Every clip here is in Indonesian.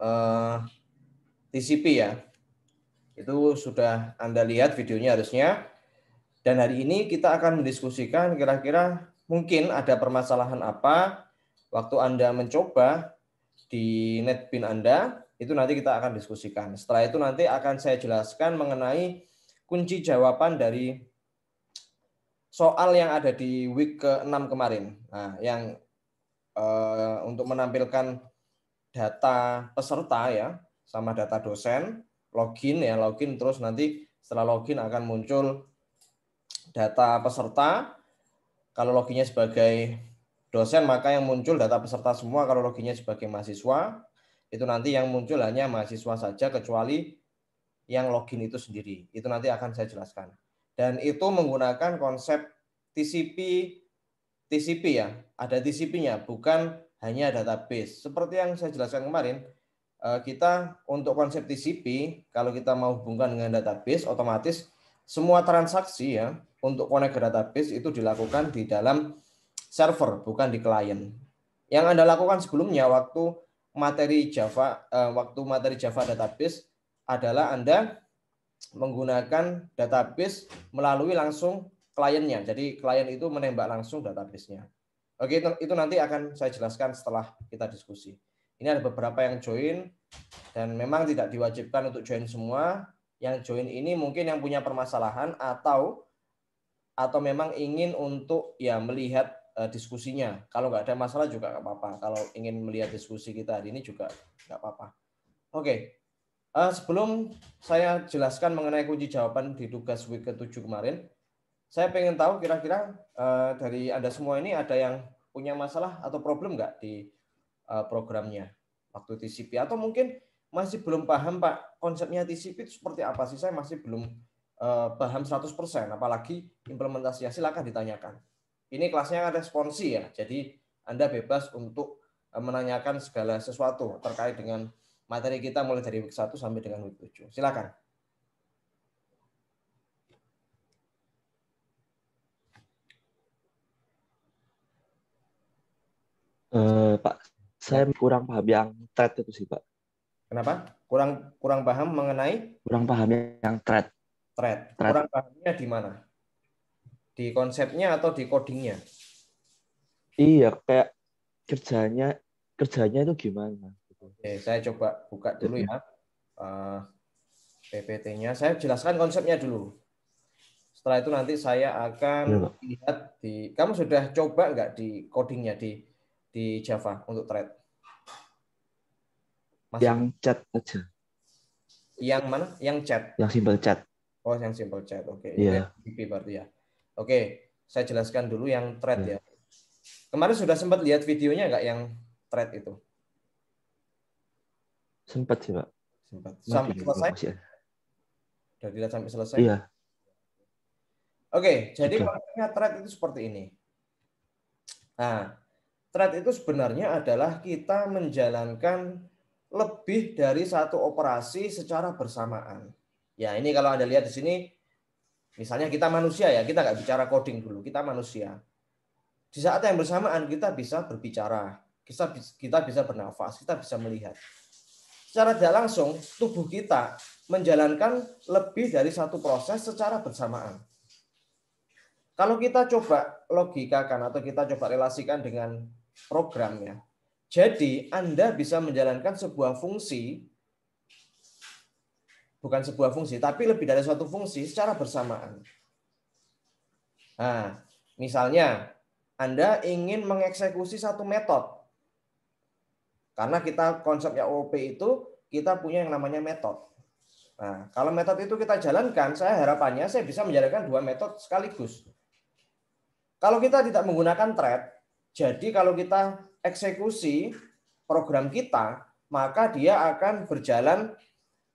Eh, TCP ya. Itu sudah Anda lihat videonya harusnya. Dan hari ini kita akan mendiskusikan kira-kira mungkin ada permasalahan apa waktu Anda mencoba di NetBean Anda, itu nanti kita akan diskusikan. Setelah itu nanti akan saya jelaskan mengenai kunci jawaban dari soal yang ada di week ke-6 kemarin. Nah, yang eh, untuk menampilkan data peserta ya sama data dosen login ya login terus nanti setelah login akan muncul data peserta kalau loginnya sebagai dosen maka yang muncul data peserta semua kalau loginnya sebagai mahasiswa itu nanti yang muncul hanya mahasiswa saja kecuali yang login itu sendiri itu nanti akan saya jelaskan dan itu menggunakan konsep TCP TCP ya ada TCP-nya bukan hanya database. Seperti yang saya jelaskan kemarin, eh, kita untuk konsep TCP, kalau kita mau hubungkan dengan database, otomatis semua transaksi ya untuk connect ke database itu dilakukan di dalam server, bukan di klien. Yang Anda lakukan sebelumnya waktu materi Java, eh, waktu materi Java database adalah Anda menggunakan database melalui langsung kliennya. Jadi klien itu menembak langsung database-nya. Oke, itu, itu nanti akan saya jelaskan setelah kita diskusi. Ini ada beberapa yang join dan memang tidak diwajibkan untuk join semua. Yang join ini mungkin yang punya permasalahan atau atau memang ingin untuk ya melihat uh, diskusinya. Kalau nggak ada masalah juga nggak apa-apa. Kalau ingin melihat diskusi kita hari ini juga nggak apa-apa. Oke, uh, sebelum saya jelaskan mengenai kunci jawaban di tugas week ke-7 kemarin, saya pengen tahu kira-kira uh, dari Anda semua ini ada yang punya masalah atau problem nggak di uh, programnya waktu TCP? Atau mungkin masih belum paham Pak konsepnya TCP itu seperti apa sih? Saya masih belum uh, paham 100%, apalagi implementasinya silakan ditanyakan. Ini kelasnya responsi ya, jadi Anda bebas untuk menanyakan segala sesuatu terkait dengan materi kita mulai dari week 1 sampai dengan week 7. Silakan. Eh, Pak, saya ya. kurang paham yang thread itu sih, Pak. Kenapa? Kurang kurang paham mengenai? Kurang paham yang thread. Thread. thread. Kurang pahamnya di mana? Di konsepnya atau di codingnya? Iya, kayak kerjanya kerjanya itu gimana? Oke, saya coba buka dulu ya uh, eh, PPT-nya. Saya jelaskan konsepnya dulu. Setelah itu nanti saya akan iya, lihat di. Kamu sudah coba nggak di codingnya di di Java untuk thread? Masih. Yang chat aja. Yang mana? Yang chat. Yang simple chat. Oh, yang simple chat. Oke. Okay. Yeah. Iya. berarti ya. Oke, okay. saya jelaskan dulu yang thread yeah. ya. Kemarin sudah sempat lihat videonya nggak yang thread itu? Sempat sih, Pak. Sempat. Sampai Masih, selesai? Sudah dilihat sampai selesai? Iya. Yeah. Oke, okay, jadi konsepnya thread itu seperti ini. Nah, Trade itu sebenarnya adalah kita menjalankan lebih dari satu operasi secara bersamaan. Ya, ini kalau Anda lihat di sini, misalnya kita manusia ya, kita nggak bicara coding dulu, kita manusia. Di saat yang bersamaan kita bisa berbicara, kita, kita bisa bernafas, kita bisa melihat. Secara tidak langsung, tubuh kita menjalankan lebih dari satu proses secara bersamaan. Kalau kita coba logikakan atau kita coba relasikan dengan programnya. Jadi Anda bisa menjalankan sebuah fungsi, bukan sebuah fungsi, tapi lebih dari suatu fungsi secara bersamaan. Nah, misalnya Anda ingin mengeksekusi satu metode. Karena kita konsepnya OOP itu kita punya yang namanya metode. Nah, kalau metode itu kita jalankan, saya harapannya saya bisa menjalankan dua metode sekaligus. Kalau kita tidak menggunakan thread, jadi kalau kita eksekusi program kita, maka dia akan berjalan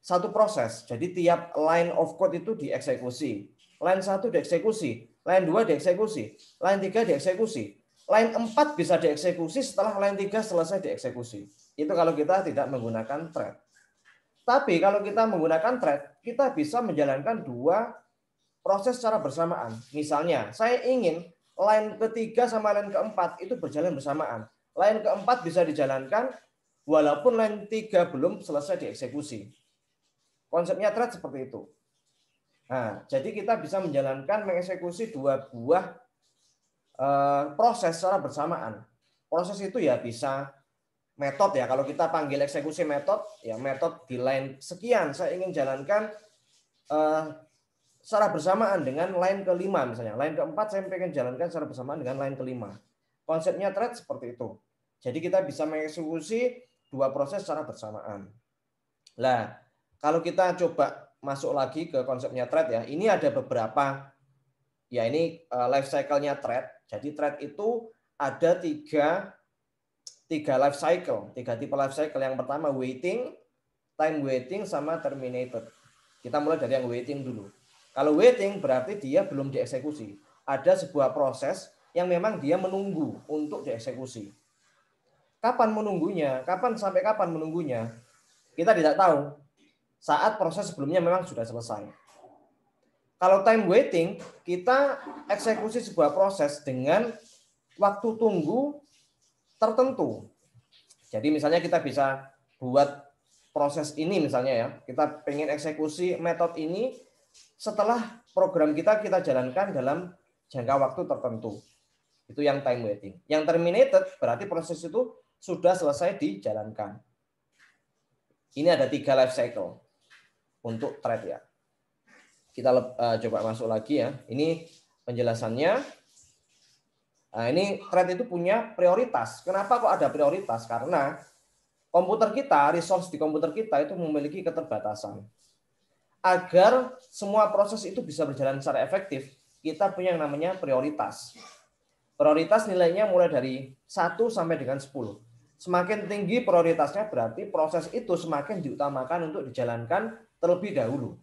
satu proses. Jadi tiap line of code itu dieksekusi. Line 1 dieksekusi, line 2 dieksekusi, line 3 dieksekusi. Line 4 bisa dieksekusi setelah line 3 selesai dieksekusi. Itu kalau kita tidak menggunakan thread. Tapi kalau kita menggunakan thread, kita bisa menjalankan dua proses secara bersamaan. Misalnya, saya ingin line ketiga sama line keempat itu berjalan bersamaan. Line keempat bisa dijalankan walaupun line tiga belum selesai dieksekusi. Konsepnya thread seperti itu. Nah, jadi kita bisa menjalankan mengeksekusi dua buah uh, proses secara bersamaan. Proses itu ya bisa metode ya. Kalau kita panggil eksekusi metode, ya metode di line sekian saya ingin jalankan uh, secara bersamaan dengan line kelima misalnya. Line keempat saya pengen jalankan secara bersamaan dengan line kelima. Konsepnya thread seperti itu. Jadi kita bisa mengeksekusi dua proses secara bersamaan. Nah, kalau kita coba masuk lagi ke konsepnya thread ya, ini ada beberapa ya ini eh, life cycle-nya thread. Jadi thread itu ada tiga tiga life cycle, tiga tipe life cycle. Yang pertama waiting, time waiting sama terminated. Kita mulai dari yang waiting dulu. Kalau waiting berarti dia belum dieksekusi. Ada sebuah proses yang memang dia menunggu untuk dieksekusi. Kapan menunggunya? Kapan sampai kapan menunggunya? Kita tidak tahu. Saat proses sebelumnya memang sudah selesai. Kalau time waiting, kita eksekusi sebuah proses dengan waktu tunggu tertentu. Jadi misalnya kita bisa buat proses ini misalnya ya, kita pengen eksekusi metode ini setelah program kita kita jalankan dalam jangka waktu tertentu. Itu yang time waiting. Yang terminated berarti proses itu sudah selesai dijalankan. Ini ada tiga life cycle untuk trade ya. Kita eh, coba masuk lagi ya. Ini penjelasannya. Nah, ini trade itu punya prioritas. Kenapa kok ada prioritas? Karena komputer kita, resource di komputer kita itu memiliki keterbatasan agar semua proses itu bisa berjalan secara efektif, kita punya yang namanya prioritas. Prioritas nilainya mulai dari 1 sampai dengan 10. Semakin tinggi prioritasnya berarti proses itu semakin diutamakan untuk dijalankan terlebih dahulu.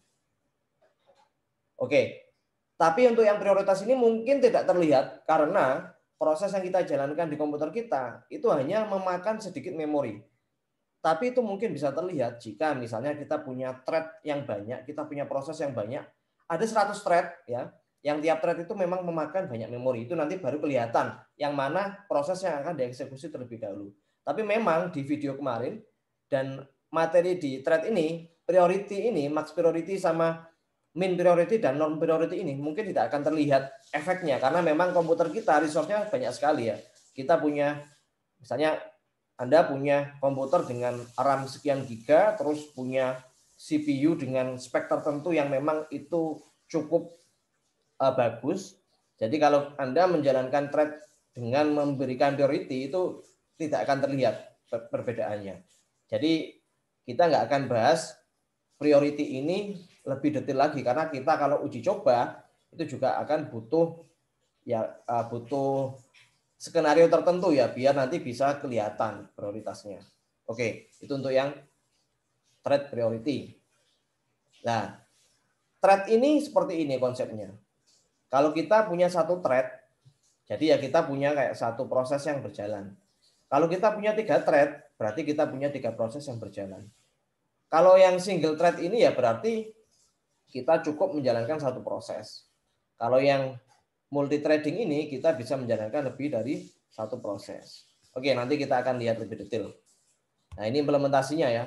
Oke. Tapi untuk yang prioritas ini mungkin tidak terlihat karena proses yang kita jalankan di komputer kita itu hanya memakan sedikit memori. Tapi itu mungkin bisa terlihat jika misalnya kita punya thread yang banyak, kita punya proses yang banyak, ada 100 thread ya, yang tiap thread itu memang memakan banyak memori. Itu nanti baru kelihatan yang mana proses yang akan dieksekusi terlebih dahulu. Tapi memang di video kemarin dan materi di thread ini, priority ini, max priority sama min priority dan non priority ini mungkin tidak akan terlihat efeknya karena memang komputer kita resource-nya banyak sekali ya. Kita punya misalnya anda punya komputer dengan RAM sekian giga, terus punya CPU dengan spek tertentu yang memang itu cukup eh, bagus. Jadi kalau Anda menjalankan thread dengan memberikan priority itu tidak akan terlihat perbedaannya. Jadi kita nggak akan bahas priority ini lebih detail lagi karena kita kalau uji coba itu juga akan butuh ya eh, butuh skenario tertentu ya biar nanti bisa kelihatan prioritasnya. Oke, itu untuk yang thread priority. Nah, thread ini seperti ini konsepnya. Kalau kita punya satu thread, jadi ya kita punya kayak satu proses yang berjalan. Kalau kita punya tiga thread, berarti kita punya tiga proses yang berjalan. Kalau yang single thread ini ya berarti kita cukup menjalankan satu proses. Kalau yang multi trading ini kita bisa menjalankan lebih dari satu proses. Oke, nanti kita akan lihat lebih detail. Nah, ini implementasinya ya.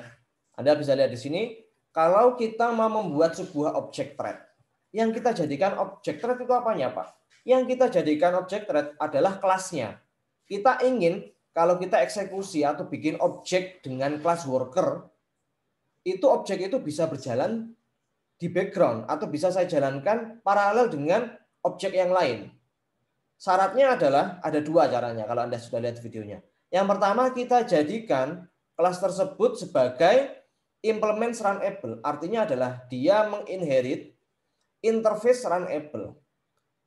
Anda bisa lihat di sini, kalau kita mau membuat sebuah objek trade, yang kita jadikan objek trade itu apanya, Pak? Yang kita jadikan objek trade adalah kelasnya. Kita ingin kalau kita eksekusi atau bikin objek dengan kelas worker, itu objek itu bisa berjalan di background atau bisa saya jalankan paralel dengan objek yang lain. Syaratnya adalah ada dua caranya kalau Anda sudah lihat videonya. Yang pertama kita jadikan kelas tersebut sebagai implement runable. Artinya adalah dia menginherit interface runable.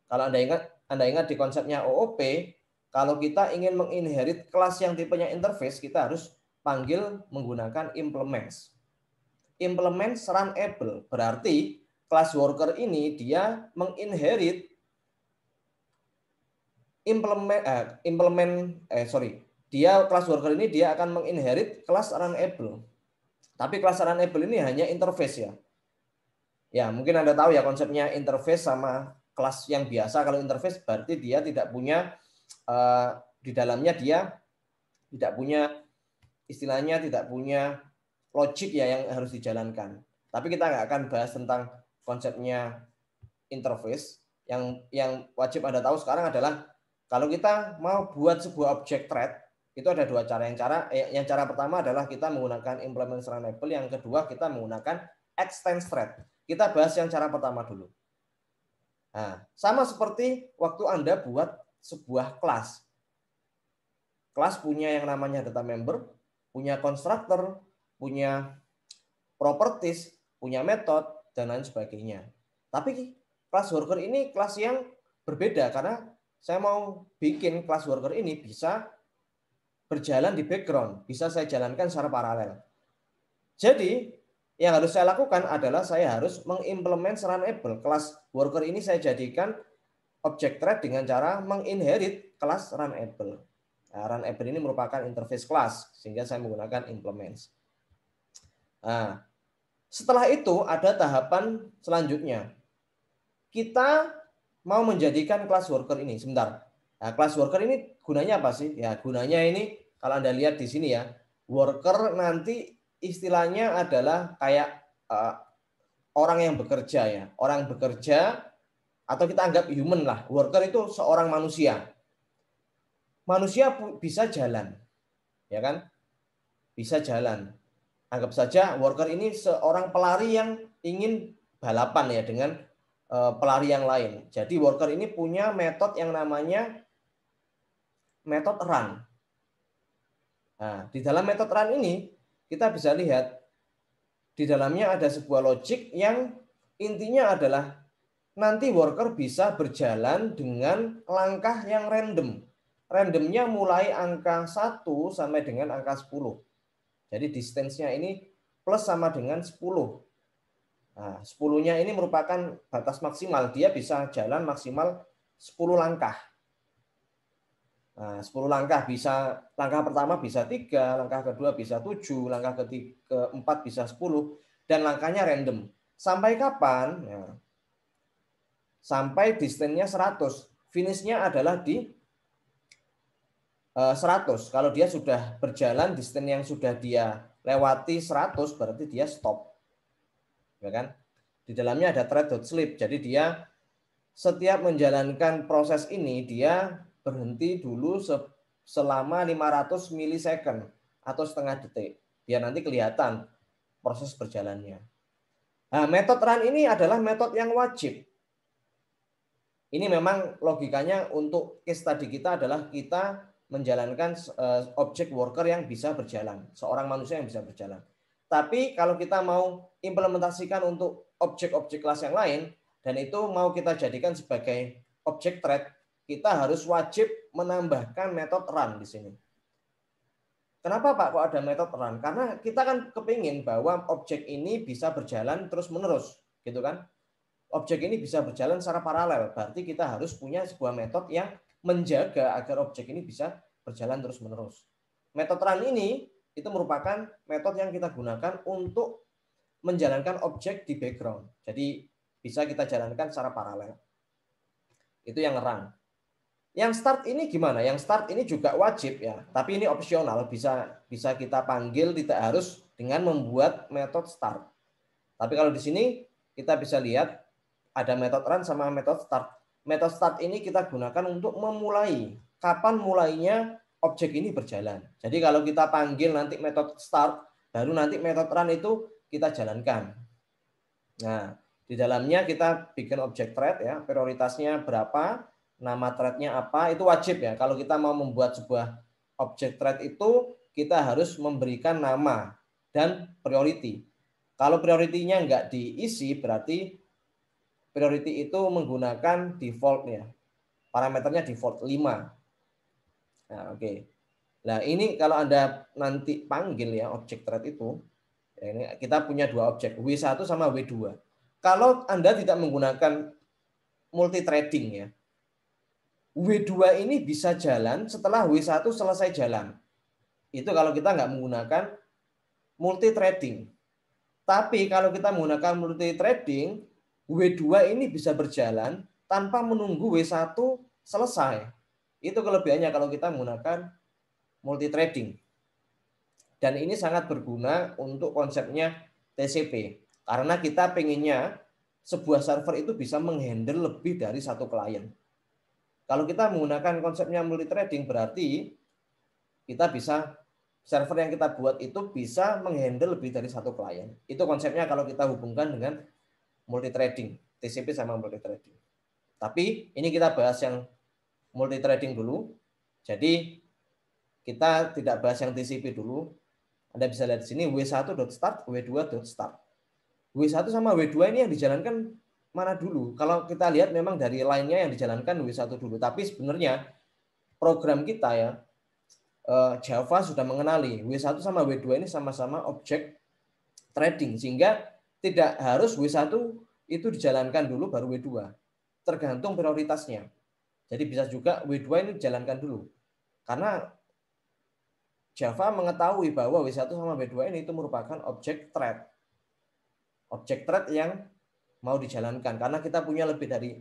Kalau Anda ingat, Anda ingat di konsepnya OOP, kalau kita ingin menginherit kelas yang tipenya interface, kita harus panggil menggunakan implements. Implements runable berarti class worker ini dia menginherit implement eh, implement eh sorry dia class worker ini dia akan menginherit class runable tapi class runable ini hanya interface ya ya mungkin anda tahu ya konsepnya interface sama kelas yang biasa kalau interface berarti dia tidak punya eh, di dalamnya dia tidak punya istilahnya tidak punya logic ya yang harus dijalankan tapi kita nggak akan bahas tentang konsepnya interface yang yang wajib Anda tahu sekarang adalah kalau kita mau buat sebuah objek thread itu ada dua cara. Yang cara eh, yang cara pertama adalah kita menggunakan implement runnable, yang kedua kita menggunakan extend thread. Kita bahas yang cara pertama dulu. Nah, sama seperti waktu Anda buat sebuah kelas. Kelas punya yang namanya data member, punya constructor, punya properties, punya method, dan lain sebagainya. Tapi kelas worker ini kelas yang berbeda karena saya mau bikin kelas worker ini bisa berjalan di background, bisa saya jalankan secara paralel. Jadi yang harus saya lakukan adalah saya harus mengimplement runable. Kelas worker ini saya jadikan object thread dengan cara menginherit kelas runable. Nah, runable ini merupakan interface kelas sehingga saya menggunakan implements. Nah, setelah itu ada tahapan selanjutnya. Kita mau menjadikan kelas worker ini. Sebentar. Nah, kelas worker ini gunanya apa sih? Ya, gunanya ini kalau Anda lihat di sini ya. Worker nanti istilahnya adalah kayak uh, orang yang bekerja ya. Orang bekerja atau kita anggap human lah. Worker itu seorang manusia. Manusia bisa jalan. Ya kan? Bisa jalan anggap saja worker ini seorang pelari yang ingin balapan ya dengan eh, pelari yang lain. Jadi worker ini punya metode yang namanya metode run. Nah, di dalam metode run ini kita bisa lihat di dalamnya ada sebuah logic yang intinya adalah nanti worker bisa berjalan dengan langkah yang random. Randomnya mulai angka 1 sampai dengan angka 10. Jadi distance-nya ini plus sama dengan 10. Nah, 10-nya ini merupakan batas maksimal. Dia bisa jalan maksimal 10 langkah. Nah, 10 langkah bisa langkah pertama bisa 3, langkah kedua bisa 7, langkah keempat bisa 10 dan langkahnya random. Sampai kapan? Ya. Sampai distance-nya 100. Finish-nya adalah di 100. Eh, Kalau dia sudah berjalan distance yang sudah dia lewati 100 berarti dia stop. Ya kan? Di dalamnya ada threshold slip. Jadi dia setiap menjalankan proses ini dia berhenti dulu selama 500 milisecond atau setengah detik biar nanti kelihatan proses berjalannya. Nah, metode run ini adalah metode yang wajib. Ini memang logikanya untuk case tadi kita adalah kita menjalankan eh, objek worker yang bisa berjalan, seorang manusia yang bisa berjalan. Tapi kalau kita mau implementasikan untuk objek-objek kelas yang lain dan itu mau kita jadikan sebagai objek thread, kita harus wajib menambahkan metode run di sini. Kenapa Pak kok ada metode run? Karena kita kan kepingin bahwa objek ini bisa berjalan terus-menerus, gitu kan? Objek ini bisa berjalan secara paralel, berarti kita harus punya sebuah metode yang menjaga agar objek ini bisa berjalan terus-menerus. Metode run ini itu merupakan metode yang kita gunakan untuk menjalankan objek di background. Jadi bisa kita jalankan secara paralel. Itu yang run. Yang start ini gimana? Yang start ini juga wajib ya, tapi ini opsional bisa bisa kita panggil tidak harus dengan membuat metode start. Tapi kalau di sini kita bisa lihat ada metode run sama metode start. Metode start ini kita gunakan untuk memulai kapan mulainya objek ini berjalan. Jadi kalau kita panggil nanti metode start, baru nanti metode run itu kita jalankan. Nah, di dalamnya kita bikin objek thread ya, prioritasnya berapa, nama threadnya apa, itu wajib ya. Kalau kita mau membuat sebuah objek thread itu, kita harus memberikan nama dan priority. Kalau prioritinya nggak diisi, berarti priority itu menggunakan defaultnya. Parameternya default 5. Nah, oke. Okay. Nah, ini kalau Anda nanti panggil ya objek thread itu, ya ini kita punya dua objek, W1 sama W2. Kalau Anda tidak menggunakan multi threading ya, W2 ini bisa jalan setelah W1 selesai jalan. Itu kalau kita nggak menggunakan multi threading. Tapi kalau kita menggunakan multi threading, W2 ini bisa berjalan tanpa menunggu W1 selesai. Itu kelebihannya kalau kita menggunakan multi trading. Dan ini sangat berguna untuk konsepnya TCP. Karena kita pengennya sebuah server itu bisa menghandle lebih dari satu klien. Kalau kita menggunakan konsepnya multi trading berarti kita bisa server yang kita buat itu bisa menghandle lebih dari satu klien. Itu konsepnya kalau kita hubungkan dengan multi trading, TCP sama multi trading. Tapi ini kita bahas yang multi trading dulu. Jadi kita tidak bahas yang TCP dulu. Anda bisa lihat di sini w 1 start, w 2 start. W1 sama W2 ini yang dijalankan mana dulu? Kalau kita lihat memang dari lainnya yang dijalankan W1 dulu, tapi sebenarnya program kita ya eh, Java sudah mengenali W1 sama W2 ini sama-sama objek trading sehingga tidak harus W1 itu dijalankan dulu baru W2. Tergantung prioritasnya. Jadi bisa juga W2 ini dijalankan dulu. Karena Java mengetahui bahwa W1 sama W2 ini itu merupakan objek thread. Objek thread yang mau dijalankan. Karena kita punya lebih dari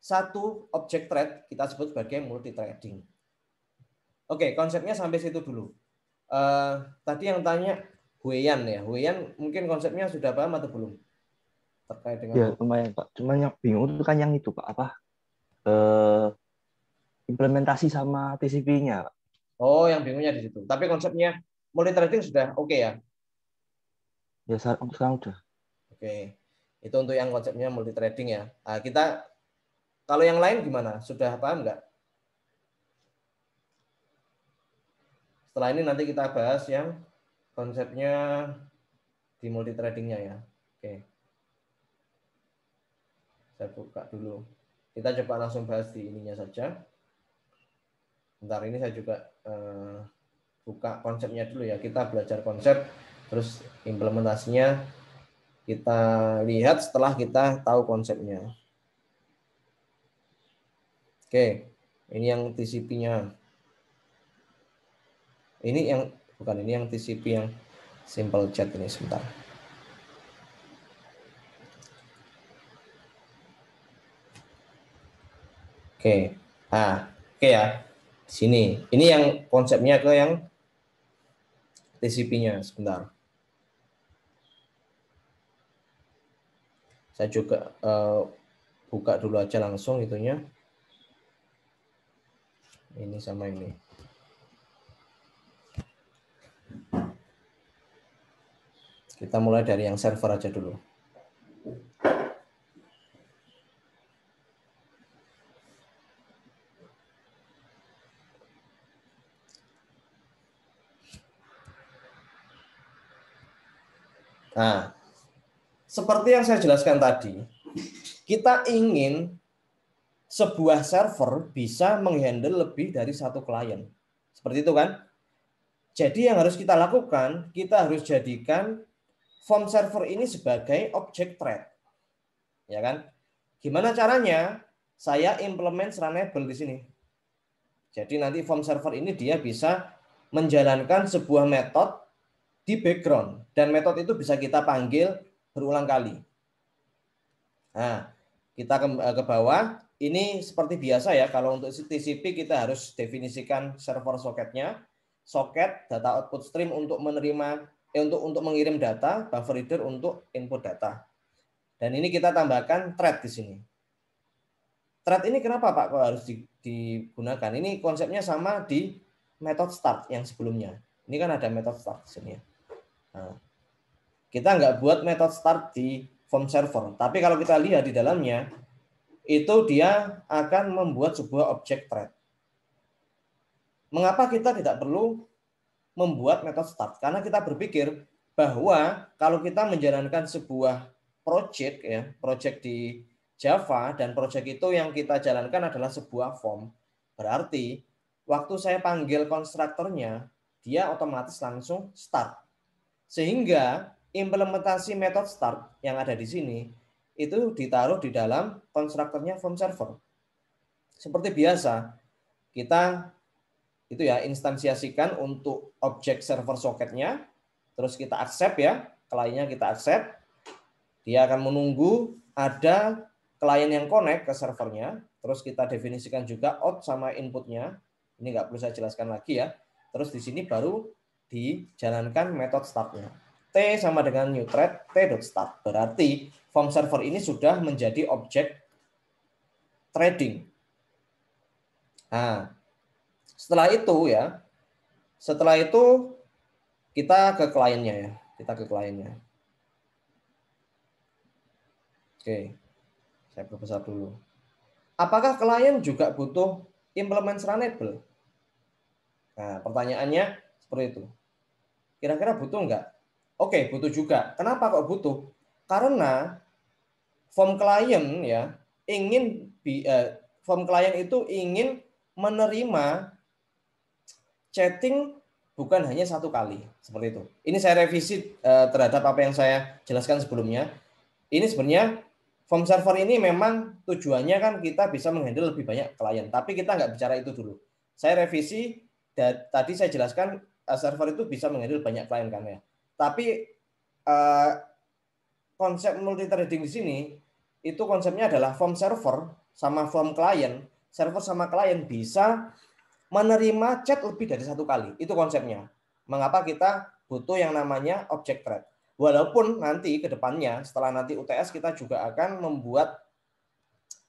satu objek thread, kita sebut sebagai multi-threading. Oke, konsepnya sampai situ dulu. Eh, tadi yang tanya Huyan ya. Huyan mungkin konsepnya sudah paham atau belum? Terkait dengan Ya, lumayan, Pak. Cuman yang bingung itu kan yang itu, Pak, apa? Eh implementasi sama TCP-nya, Oh, yang bingungnya di situ. Tapi konsepnya multi trading sudah oke okay, ya? Ya, sekarang sudah. Oke. Okay. Itu untuk yang konsepnya multi trading ya. Nah, kita kalau yang lain gimana? Sudah paham enggak? Setelah ini nanti kita bahas yang konsepnya di multi tradingnya ya. Oke. Saya buka dulu. Kita coba langsung bahas di ininya saja. Ntar ini saya juga uh, buka konsepnya dulu ya. Kita belajar konsep terus implementasinya kita lihat setelah kita tahu konsepnya. Oke, ini yang TCP-nya. Ini yang bukan ini yang TCP yang simple chat ini sebentar oke okay. ah oke okay ya sini ini yang konsepnya ke yang TCP-nya sebentar saya juga uh, buka dulu aja langsung itunya ini sama ini Kita mulai dari yang server aja dulu. Nah, seperti yang saya jelaskan tadi, kita ingin sebuah server bisa menghandle lebih dari satu klien. Seperti itu kan? Jadi yang harus kita lakukan, kita harus jadikan form server ini sebagai objek thread. Ya kan? Gimana caranya? Saya implement runnable di sini. Jadi nanti form server ini dia bisa menjalankan sebuah metode di background dan metode itu bisa kita panggil berulang kali. Nah, kita ke, eh, ke bawah. Ini seperti biasa ya, kalau untuk TCP kita harus definisikan server socketnya, soket data output stream untuk menerima eh, untuk untuk mengirim data, buffer reader untuk input data. Dan ini kita tambahkan thread di sini. Thread ini kenapa Pak kok harus digunakan? Ini konsepnya sama di method start yang sebelumnya. Ini kan ada method start di sini. Ya. Nah, kita nggak buat method start di form server. Tapi kalau kita lihat di dalamnya, itu dia akan membuat sebuah objek thread. Mengapa kita tidak perlu membuat metode start karena kita berpikir bahwa kalau kita menjalankan sebuah project ya, project di Java dan project itu yang kita jalankan adalah sebuah form. Berarti waktu saya panggil konstruktornya, dia otomatis langsung start. Sehingga implementasi metode start yang ada di sini itu ditaruh di dalam konstruktornya form server. Seperti biasa, kita itu ya instansiasikan untuk objek server soketnya terus kita accept ya kliennya kita accept dia akan menunggu ada klien yang connect ke servernya terus kita definisikan juga out sama inputnya ini nggak perlu saya jelaskan lagi ya terus di sini baru dijalankan metode startnya t sama dengan new thread t dot start berarti form server ini sudah menjadi objek trading nah setelah itu ya, setelah itu kita ke kliennya ya, kita ke kliennya. Oke, saya perbesar dulu. Apakah klien juga butuh implement runnable? Nah, pertanyaannya seperti itu. Kira-kira butuh nggak? Oke, butuh juga. Kenapa kok butuh? Karena form klien ya ingin eh, form klien itu ingin menerima chatting bukan hanya satu kali seperti itu. Ini saya revisi uh, terhadap apa yang saya jelaskan sebelumnya. Ini sebenarnya form server ini memang tujuannya kan kita bisa menghandle lebih banyak klien, tapi kita nggak bicara itu dulu. Saya revisi dan tadi saya jelaskan uh, server itu bisa menghandle banyak klien kan ya. Tapi uh, konsep multi trading di sini itu konsepnya adalah form server sama form klien, server sama klien bisa menerima chat lebih dari satu kali. Itu konsepnya. Mengapa kita butuh yang namanya object thread. Walaupun nanti ke depannya setelah nanti UTS kita juga akan membuat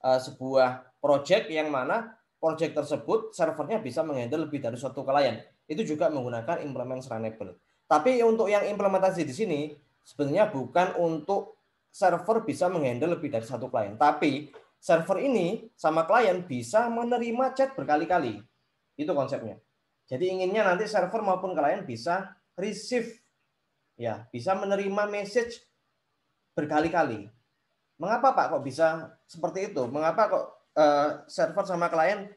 uh, sebuah project yang mana project tersebut servernya bisa menghandle lebih dari satu klien. Itu juga menggunakan implement runnable. Tapi untuk yang implementasi di sini sebenarnya bukan untuk server bisa menghandle lebih dari satu klien, tapi server ini sama klien bisa menerima chat berkali-kali. Itu konsepnya. Jadi inginnya nanti server maupun klien bisa receive ya, bisa menerima message berkali-kali. Mengapa Pak kok bisa seperti itu? Mengapa kok uh, server sama klien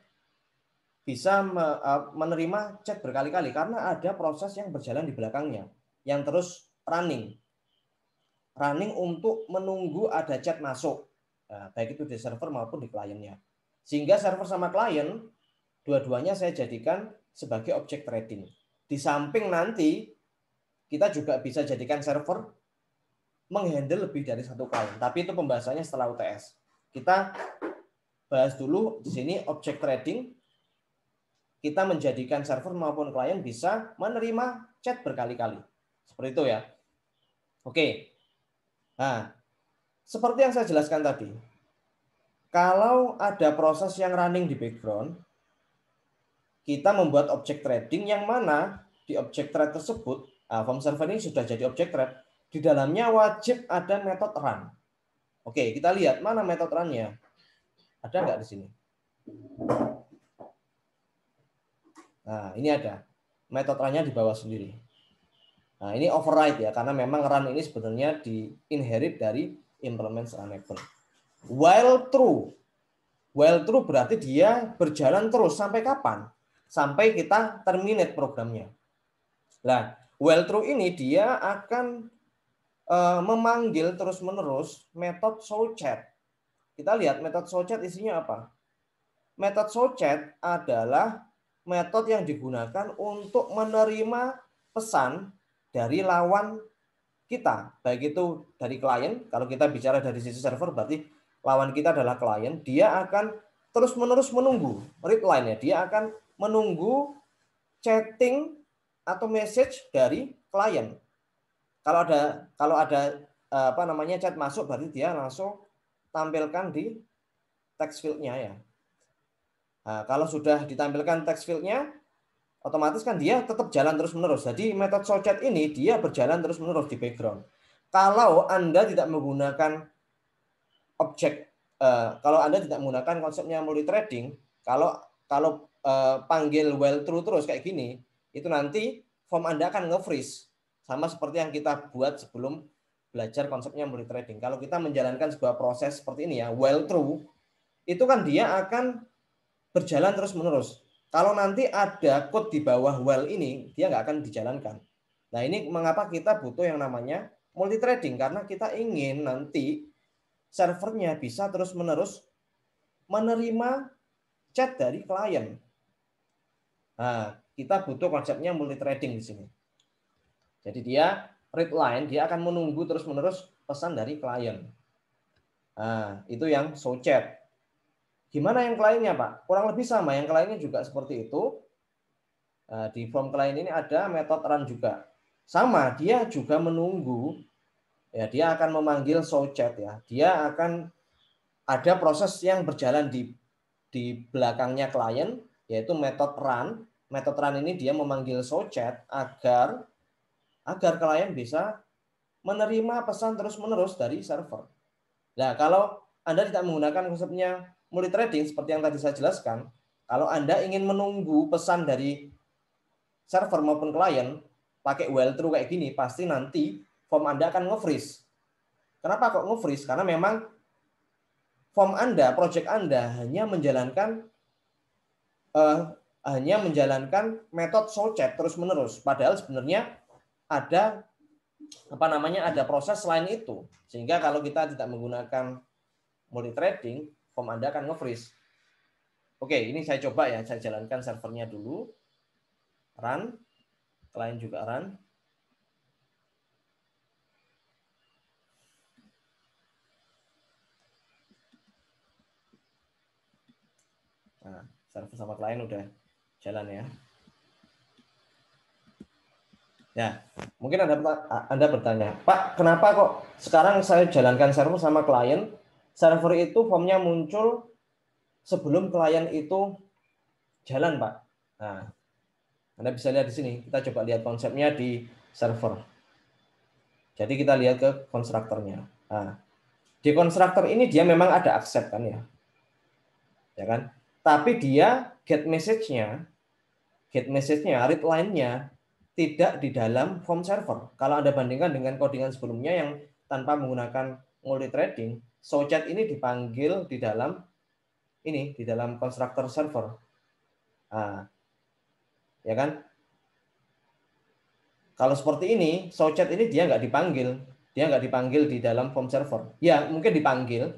bisa me, uh, menerima chat berkali-kali? Karena ada proses yang berjalan di belakangnya yang terus running. Running untuk menunggu ada chat masuk. Nah, baik itu di server maupun di kliennya. Sehingga server sama klien dua-duanya saya jadikan sebagai objek trading. Di samping nanti kita juga bisa jadikan server menghandle lebih dari satu klien. Tapi itu pembahasannya setelah UTS. Kita bahas dulu di sini objek trading. Kita menjadikan server maupun klien bisa menerima chat berkali-kali. Seperti itu ya. Oke. Nah, seperti yang saya jelaskan tadi, kalau ada proses yang running di background, kita membuat objek trading yang mana di objek trade tersebut, uh, form server ini sudah jadi objek trade, di dalamnya wajib ada metode run. Oke, kita lihat mana metode runnya. Ada nggak di sini? Nah, ini ada. Metode runnya di bawah sendiri. Nah, ini override ya, karena memang run ini sebenarnya di inherit dari implements method While true. While true berarti dia berjalan terus sampai kapan? sampai kita terminate programnya. Nah, well true ini dia akan uh, memanggil terus-menerus metode chat. Kita lihat metode chat isinya apa. Metode chat adalah metode yang digunakan untuk menerima pesan dari lawan kita, baik itu dari klien, kalau kita bicara dari sisi server berarti lawan kita adalah klien, dia akan terus-menerus menunggu read line-nya, dia akan menunggu chatting atau message dari klien. Kalau ada kalau ada eh, apa namanya chat masuk berarti dia langsung tampilkan di text field-nya ya. Nah, kalau sudah ditampilkan text field-nya, otomatis kan dia tetap jalan terus-menerus. Jadi metode chat ini dia berjalan terus-menerus di background. Kalau Anda tidak menggunakan objek, eh, kalau Anda tidak menggunakan konsepnya multi trading, kalau kalau uh, panggil well true terus kayak gini, itu nanti form Anda akan nge-freeze. Sama seperti yang kita buat sebelum belajar konsepnya multi trading. Kalau kita menjalankan sebuah proses seperti ini ya, well true, itu kan dia akan berjalan terus-menerus. Kalau nanti ada code di bawah well ini, dia nggak akan dijalankan. Nah ini mengapa kita butuh yang namanya multi trading karena kita ingin nanti servernya bisa terus-menerus menerima chat dari klien. Nah, kita butuh konsepnya multi trading di sini. Jadi dia read line, dia akan menunggu terus-menerus pesan dari klien. Nah, itu yang so chat. Gimana yang kliennya, Pak? Kurang lebih sama, yang kliennya juga seperti itu. Nah, di form klien ini ada metode run juga. Sama, dia juga menunggu ya dia akan memanggil so chat ya. Dia akan ada proses yang berjalan di di belakangnya klien, yaitu metode run. Metode run ini dia memanggil socet agar agar klien bisa menerima pesan terus-menerus dari server. Nah, kalau Anda tidak menggunakan konsepnya multi trading seperti yang tadi saya jelaskan, kalau Anda ingin menunggu pesan dari server maupun klien pakai well through kayak gini, pasti nanti form Anda akan nge-freeze. Kenapa kok nge-freeze? Karena memang form Anda, project Anda hanya menjalankan uh, hanya menjalankan metode solcep terus-menerus. Padahal sebenarnya ada apa namanya ada proses selain itu. Sehingga kalau kita tidak menggunakan multi trading, form Anda akan nge-freeze. Oke, ini saya coba ya, saya jalankan servernya dulu. Run, klien juga run. server sama klien udah jalan ya. Ya, mungkin Anda, Anda bertanya, Pak, kenapa kok sekarang saya jalankan server sama klien, server itu formnya muncul sebelum klien itu jalan, Pak? Nah, Anda bisa lihat di sini, kita coba lihat konsepnya di server. Jadi kita lihat ke konstruktornya. Nah, di konstruktor ini dia memang ada accept kan ya. Ya kan? Tapi dia get message-nya, get message-nya, read line-nya tidak di dalam form server. Kalau Anda bandingkan dengan codingan sebelumnya yang tanpa menggunakan multi-threading, chat ini dipanggil di dalam ini, di dalam konstruktor server. Nah, ya kan? Kalau seperti ini, so chat ini dia nggak dipanggil. Dia nggak dipanggil di dalam form server. Ya, mungkin dipanggil.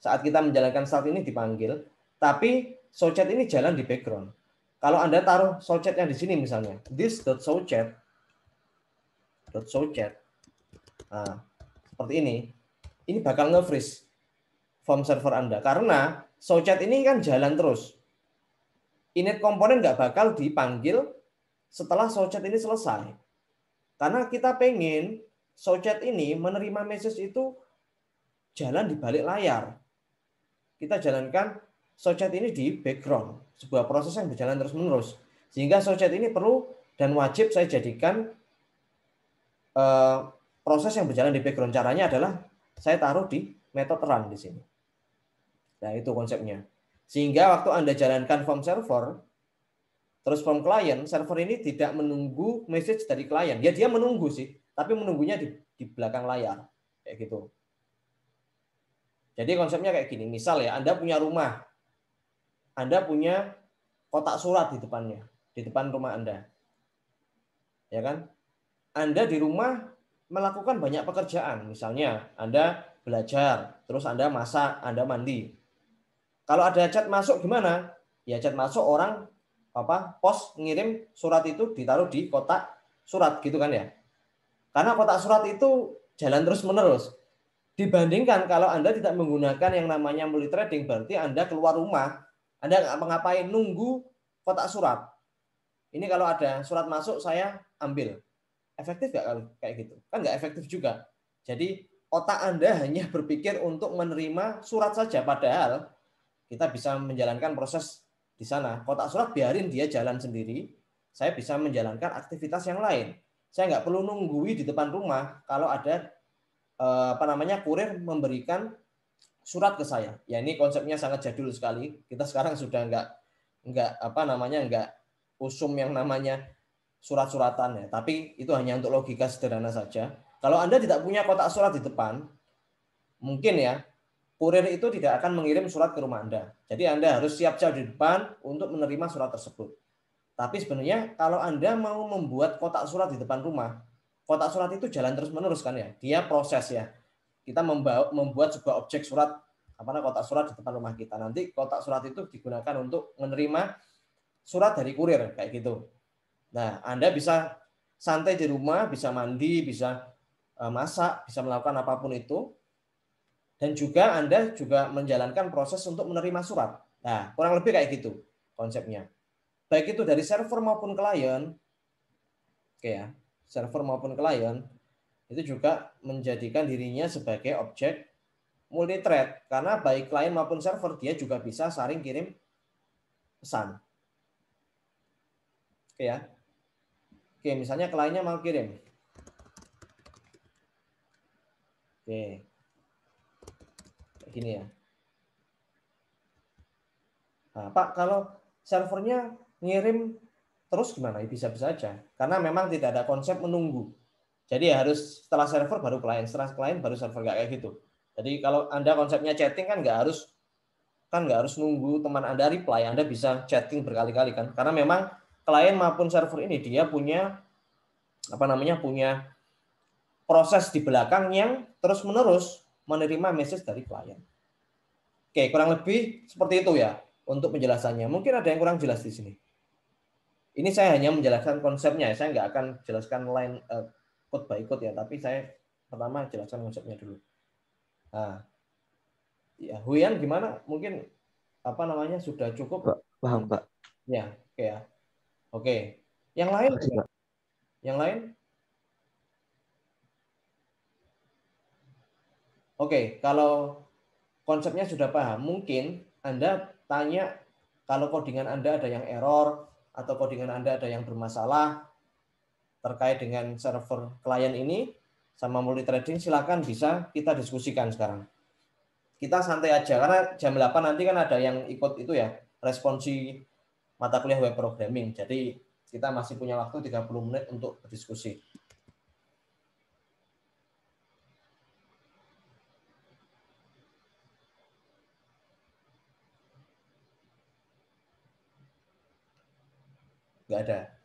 Saat kita menjalankan saat ini dipanggil. Tapi Socet ini jalan di background. Kalau Anda taruh socet yang di sini misalnya, this dot socet dot socet. Nah, seperti ini. Ini bakal nge-freeze form server Anda karena socet ini kan jalan terus. Init komponen nggak bakal dipanggil setelah socet ini selesai. Karena kita pengen socet ini menerima message itu jalan di balik layar. Kita jalankan Socet ini di background, sebuah proses yang berjalan terus-menerus. Sehingga socet ini perlu dan wajib saya jadikan uh, proses yang berjalan di background. Caranya adalah saya taruh di metode run di sini. Nah, itu konsepnya. Sehingga waktu Anda jalankan form server, terus form client, server ini tidak menunggu message dari klien. Ya, dia menunggu sih, tapi menunggunya di, di belakang layar. Kayak gitu. Jadi konsepnya kayak gini, misal ya Anda punya rumah, anda punya kotak surat di depannya, di depan rumah Anda. Ya kan? Anda di rumah melakukan banyak pekerjaan, misalnya Anda belajar, terus Anda masak, Anda mandi. Kalau ada cat masuk gimana? Ya cat masuk orang apa pos ngirim surat itu ditaruh di kotak surat gitu kan ya. Karena kotak surat itu jalan terus-menerus. Dibandingkan kalau Anda tidak menggunakan yang namanya multi trading berarti Anda keluar rumah anda ngapain nunggu kotak surat? Ini kalau ada surat masuk saya ambil. Efektif nggak kalau kayak gitu? Kan nggak efektif juga. Jadi otak Anda hanya berpikir untuk menerima surat saja. Padahal kita bisa menjalankan proses di sana. Kotak surat biarin dia jalan sendiri. Saya bisa menjalankan aktivitas yang lain. Saya nggak perlu nunggui di depan rumah kalau ada eh, apa namanya kurir memberikan surat ke saya. Ya ini konsepnya sangat jadul sekali. Kita sekarang sudah nggak nggak apa namanya nggak usum yang namanya surat-suratan ya. Tapi itu hanya untuk logika sederhana saja. Kalau Anda tidak punya kotak surat di depan, mungkin ya kurir itu tidak akan mengirim surat ke rumah Anda. Jadi Anda harus siap jauh di depan untuk menerima surat tersebut. Tapi sebenarnya kalau Anda mau membuat kotak surat di depan rumah, kotak surat itu jalan terus-menerus kan ya. Dia proses ya kita membawa, membuat sebuah objek surat apa namanya kotak surat di depan rumah kita. Nanti kotak surat itu digunakan untuk menerima surat dari kurir kayak gitu. Nah, Anda bisa santai di rumah, bisa mandi, bisa eh, masak, bisa melakukan apapun itu. Dan juga Anda juga menjalankan proses untuk menerima surat. Nah, kurang lebih kayak gitu konsepnya. Baik itu dari server maupun klien. Oke ya, server maupun klien itu juga menjadikan dirinya sebagai objek multi thread karena baik klien maupun server dia juga bisa saring kirim pesan. Oke ya. Oke, misalnya kliennya mau kirim. Oke. Kayak gini ya. Nah, Pak, kalau servernya ngirim terus gimana? Bisa-bisa aja. Karena memang tidak ada konsep menunggu. Jadi ya harus setelah server baru klien, setelah klien baru server nggak kayak gitu. Jadi kalau anda konsepnya chatting kan nggak harus kan nggak harus nunggu teman anda reply, anda bisa chatting berkali-kali kan. Karena memang klien maupun server ini dia punya apa namanya punya proses di belakang yang terus menerus menerima message dari klien. Oke, kurang lebih seperti itu ya untuk penjelasannya. Mungkin ada yang kurang jelas di sini. Ini saya hanya menjelaskan konsepnya, saya nggak akan jelaskan lain eh, ikut by ikut ya, tapi saya pertama jelaskan konsepnya dulu. Nah, ya Huyan gimana? Mungkin apa namanya sudah cukup? Pak, paham Pak. Ya, oke ya. Oke. Yang lain? Pak. Yang lain? Oke, kalau konsepnya sudah paham, mungkin Anda tanya kalau codingan Anda ada yang error atau codingan Anda ada yang bermasalah, terkait dengan server klien ini sama multi trading silakan bisa kita diskusikan sekarang. Kita santai aja karena jam 8 nanti kan ada yang ikut itu ya, responsi mata kuliah web programming. Jadi kita masih punya waktu 30 menit untuk berdiskusi. Enggak ada.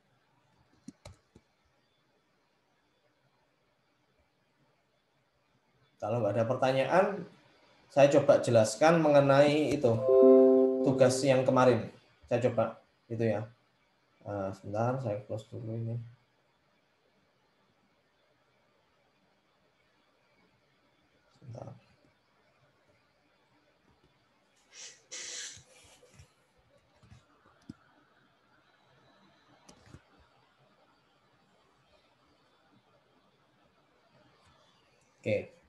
Kalau ada pertanyaan, saya coba jelaskan mengenai itu tugas yang kemarin. Saya coba itu ya. Nah, sebentar, saya close dulu ini. Oke. Okay.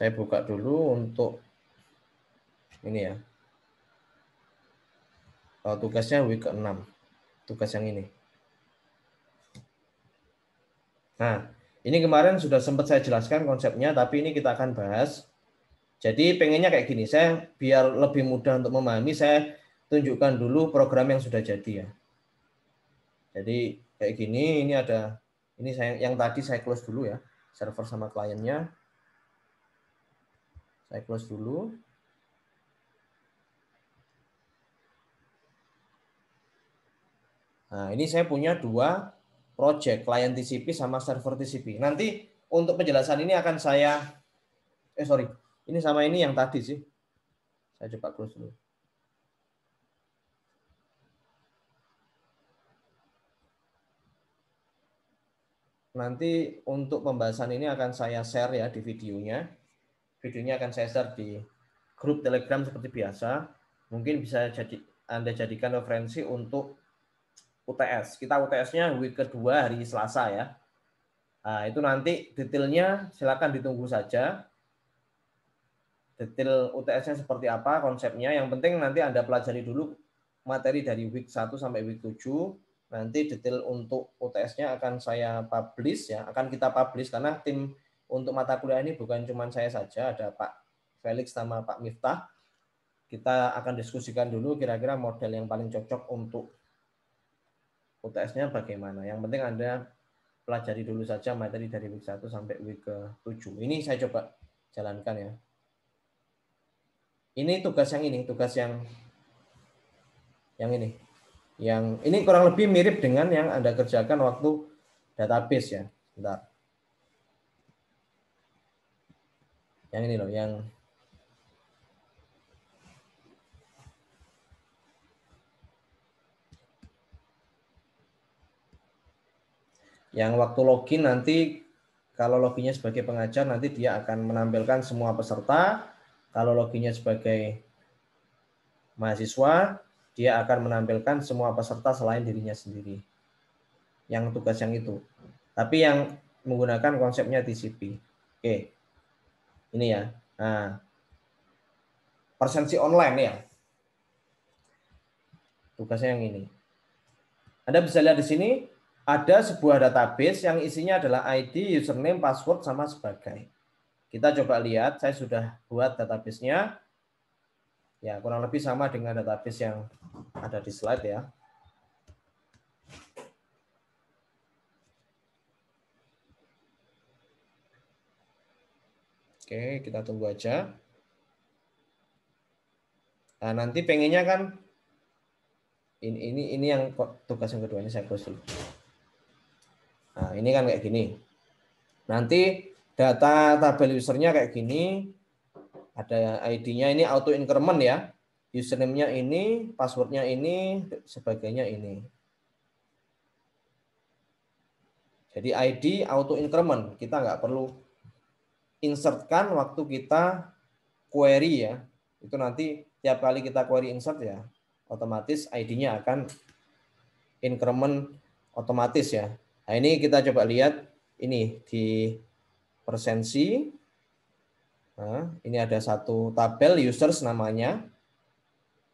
Saya buka dulu untuk ini ya. Oh, tugasnya week ke-6. Tugas yang ini. Nah, ini kemarin sudah sempat saya jelaskan konsepnya, tapi ini kita akan bahas. Jadi pengennya kayak gini, saya biar lebih mudah untuk memahami, saya tunjukkan dulu program yang sudah jadi ya. Jadi kayak gini, ini ada, ini saya yang tadi saya close dulu ya, server sama kliennya. Saya close dulu. Nah, ini saya punya dua project, client TCP sama server TCP. Nanti untuk penjelasan ini akan saya eh sorry, ini sama ini yang tadi sih. Saya coba close dulu. Nanti untuk pembahasan ini akan saya share ya di videonya videonya akan saya share di grup Telegram seperti biasa. Mungkin bisa jadi Anda jadikan referensi untuk UTS. Kita UTS-nya week kedua hari Selasa ya. Nah, itu nanti detailnya silakan ditunggu saja. Detail UTS-nya seperti apa, konsepnya. Yang penting nanti Anda pelajari dulu materi dari week 1 sampai week 7. Nanti detail untuk UTS-nya akan saya publish ya, akan kita publish karena tim untuk mata kuliah ini bukan cuma saya saja, ada Pak Felix sama Pak Miftah. Kita akan diskusikan dulu kira-kira model yang paling cocok untuk UTS-nya bagaimana. Yang penting Anda pelajari dulu saja materi dari week 1 sampai week ke 7. Ini saya coba jalankan ya. Ini tugas yang ini, tugas yang yang ini. Yang ini kurang lebih mirip dengan yang Anda kerjakan waktu database ya. Bentar. Yang ini loh, yang yang waktu login nanti kalau loginnya sebagai pengajar nanti dia akan menampilkan semua peserta. Kalau loginnya sebagai mahasiswa, dia akan menampilkan semua peserta selain dirinya sendiri. Yang tugas yang itu. Tapi yang menggunakan konsepnya TCP. Oke. Ini ya. Nah, persensi online ya. Tugasnya yang ini. Anda bisa lihat di sini ada sebuah database yang isinya adalah ID, username, password sama sebagai. Kita coba lihat, saya sudah buat database-nya. Ya, kurang lebih sama dengan database yang ada di slide ya. Oke, kita tunggu aja. Nah, nanti pengennya kan ini ini ini yang tugas yang kedua ini saya close Nah, ini kan kayak gini. Nanti data tabel usernya kayak gini. Ada ID-nya ini auto increment ya. Username-nya ini, password-nya ini, sebagainya ini. Jadi ID auto increment, kita nggak perlu insertkan waktu kita query ya. Itu nanti tiap kali kita query insert ya, otomatis ID-nya akan increment otomatis ya. Nah, ini kita coba lihat ini di persensi. Nah, ini ada satu tabel users namanya.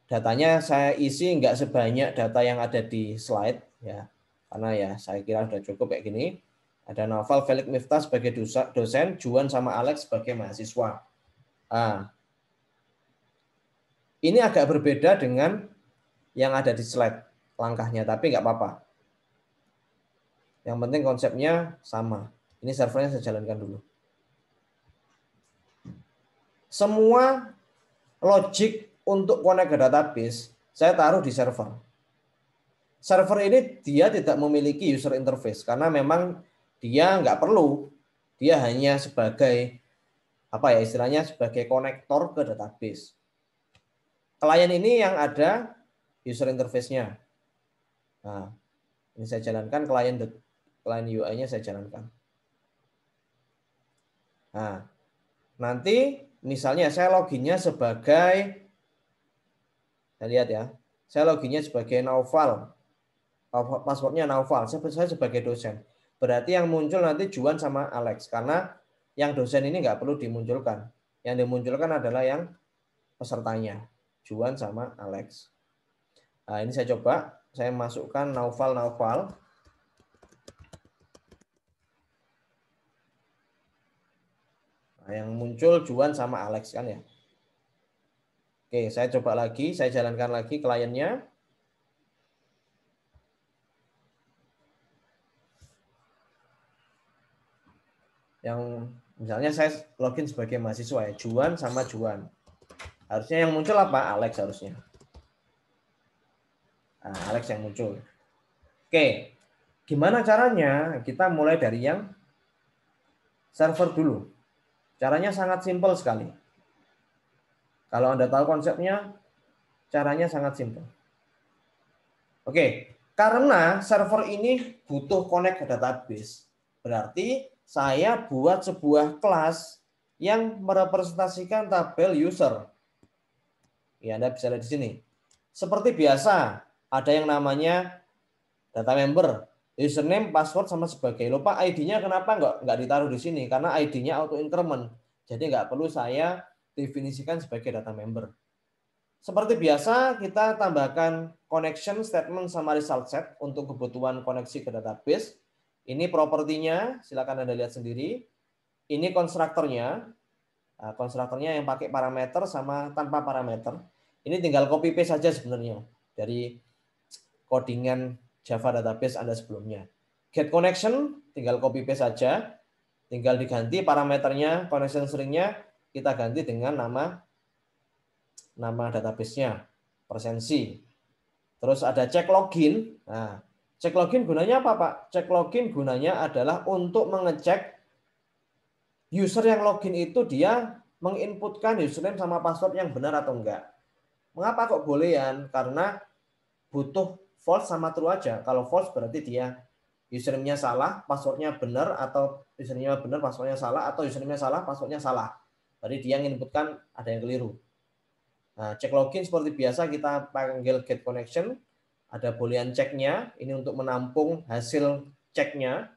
Datanya saya isi nggak sebanyak data yang ada di slide ya. Karena ya saya kira sudah cukup kayak gini. Ada Novel, Felix Miftah sebagai dosen, Juan sama Alex sebagai mahasiswa. Ah. Ini agak berbeda dengan yang ada di slide langkahnya, tapi nggak apa-apa. Yang penting konsepnya sama. Ini servernya saya jalankan dulu. Semua logic untuk connect ke database saya taruh di server. Server ini dia tidak memiliki user interface karena memang dia nggak perlu dia hanya sebagai apa ya istilahnya sebagai konektor ke database klien ini yang ada user interface-nya nah ini saya jalankan klien klien UI-nya saya jalankan nah nanti misalnya saya loginnya sebagai saya lihat ya saya loginnya sebagai Naufal passwordnya Naufal saya sebagai dosen Berarti yang muncul nanti Juan sama Alex karena yang dosen ini nggak perlu dimunculkan. Yang dimunculkan adalah yang pesertanya, Juan sama Alex. Nah, ini saya coba, saya masukkan Naufal Naufal. Nah, yang muncul Juan sama Alex kan ya. Oke, saya coba lagi, saya jalankan lagi kliennya. yang misalnya saya login sebagai mahasiswa ya, Juan sama Juan. Harusnya yang muncul apa? Alex harusnya. Nah, Alex yang muncul. Oke, gimana caranya? Kita mulai dari yang server dulu. Caranya sangat simpel sekali. Kalau Anda tahu konsepnya, caranya sangat simpel. Oke, karena server ini butuh connect ke database. Berarti saya buat sebuah kelas yang merepresentasikan tabel user. Ya, Anda bisa lihat di sini. Seperti biasa, ada yang namanya data member, username, password, sama sebagainya. Lupa ID-nya kenapa nggak, nggak ditaruh di sini? Karena ID-nya auto increment. Jadi nggak perlu saya definisikan sebagai data member. Seperti biasa, kita tambahkan connection statement sama result set untuk kebutuhan koneksi ke database. Ini propertinya, silakan Anda lihat sendiri. Ini konstruktornya. Nah, konstruktornya yang pakai parameter sama tanpa parameter. Ini tinggal copy paste saja sebenarnya dari codingan Java database Anda sebelumnya. Get connection tinggal copy paste saja, tinggal diganti parameternya, connection stringnya kita ganti dengan nama nama databasenya, persensi. Terus ada cek login. Nah, Cek login gunanya apa, Pak? Cek login gunanya adalah untuk mengecek user yang login itu dia menginputkan username sama password yang benar atau enggak. Mengapa kok ya? Karena butuh false sama true aja. Kalau false berarti dia username-nya salah, passwordnya benar atau username-nya benar, passwordnya salah atau username-nya salah, passwordnya salah. Berarti dia menginputkan ada yang keliru. Nah, cek login seperti biasa kita panggil get connection ada boolean ceknya, ini untuk menampung hasil ceknya.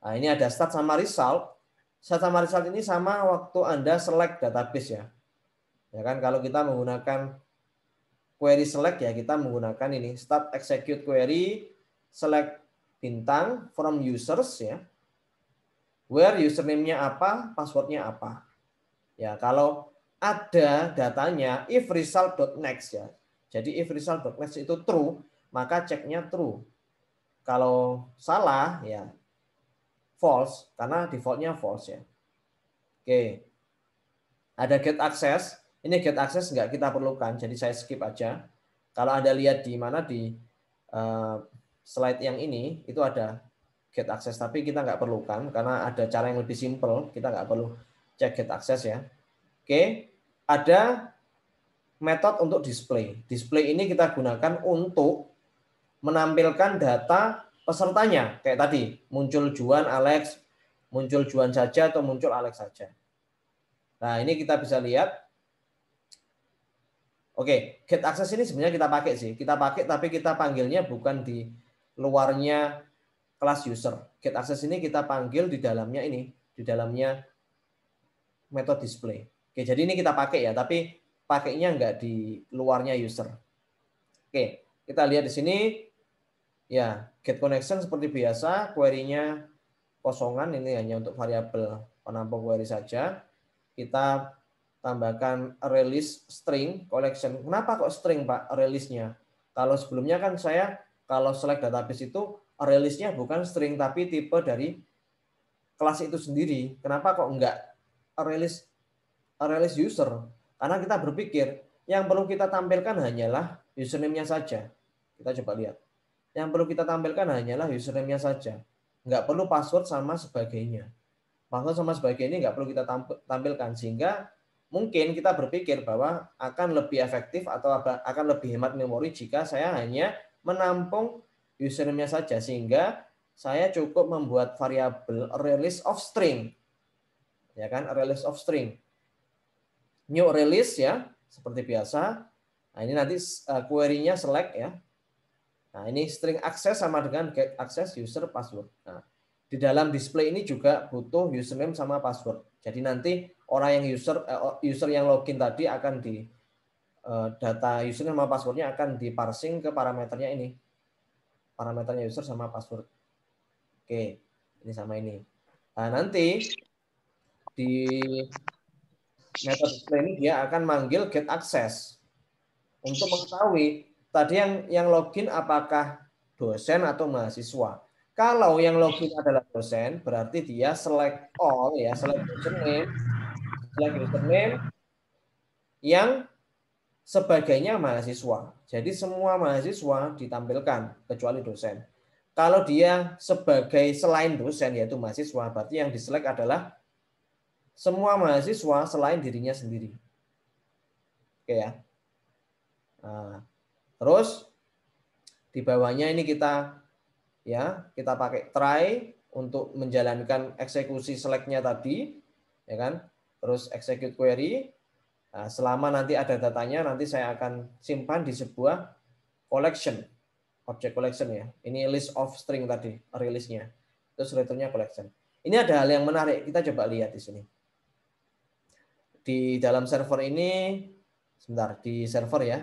Nah, ini ada start sama result. Start sama result ini sama waktu Anda select database ya. Ya kan kalau kita menggunakan query select ya kita menggunakan ini start execute query select bintang from users ya. Where username-nya apa, passwordnya apa. Ya, kalau ada datanya if result.next ya. Jadi if result itu true, maka ceknya true. Kalau salah ya false karena defaultnya false ya. Oke. Ada get access. Ini get access nggak kita perlukan, jadi saya skip aja. Kalau Anda lihat di mana di eh, slide yang ini itu ada get access tapi kita nggak perlukan karena ada cara yang lebih simple. kita nggak perlu cek get access ya. Oke. Ada metode untuk display. Display ini kita gunakan untuk menampilkan data pesertanya. Kayak tadi, muncul Juan, Alex, muncul Juan saja atau muncul Alex saja. Nah, ini kita bisa lihat. Oke, get access ini sebenarnya kita pakai sih. Kita pakai tapi kita panggilnya bukan di luarnya kelas user. Get access ini kita panggil di dalamnya ini, di dalamnya metode display. Oke, jadi ini kita pakai ya, tapi pakainya nggak di luarnya user. Oke, kita lihat di sini. Ya, get connection seperti biasa, query-nya kosongan, ini hanya untuk variabel penampung query saja. Kita tambahkan release string collection. Kenapa kok string, Pak, release-nya? Kalau sebelumnya kan saya, kalau select database itu, release-nya bukan string, tapi tipe dari kelas itu sendiri. Kenapa kok enggak release, release user? Karena kita berpikir yang perlu kita tampilkan hanyalah username-nya saja. Kita coba lihat. Yang perlu kita tampilkan hanyalah username-nya saja. Nggak perlu password sama sebagainya. Password sama sebagainya nggak perlu kita tampilkan. Sehingga mungkin kita berpikir bahwa akan lebih efektif atau akan lebih hemat memori jika saya hanya menampung username-nya saja. Sehingga saya cukup membuat variabel release of string. Ya kan, release of string new release ya, seperti biasa. Nah, ini nanti eh, query-nya select ya. Nah, ini string access sama dengan get access user password. Nah, di dalam display ini juga butuh username sama password. Jadi nanti orang yang user eh, user yang login tadi akan di eh, data username sama passwordnya akan di parsing ke parameternya ini. Parameternya user sama password. Oke, ini sama ini. Nah, nanti di Metode display ini dia akan manggil get access untuk mengetahui tadi yang yang login apakah dosen atau mahasiswa. Kalau yang login adalah dosen, berarti dia select all ya, select username, select username yang sebagainya mahasiswa. Jadi semua mahasiswa ditampilkan kecuali dosen. Kalau dia sebagai selain dosen yaitu mahasiswa, berarti yang diselect adalah semua mahasiswa selain dirinya sendiri. Oke ya. Nah, terus di bawahnya ini kita ya kita pakai try untuk menjalankan eksekusi select tadi, ya kan? Terus execute query. Nah, selama nanti ada datanya, nanti saya akan simpan di sebuah collection, object collection ya. Ini list of string tadi, rilisnya. Terus returnnya collection. Ini ada hal yang menarik, kita coba lihat di sini di dalam server ini sebentar di server ya.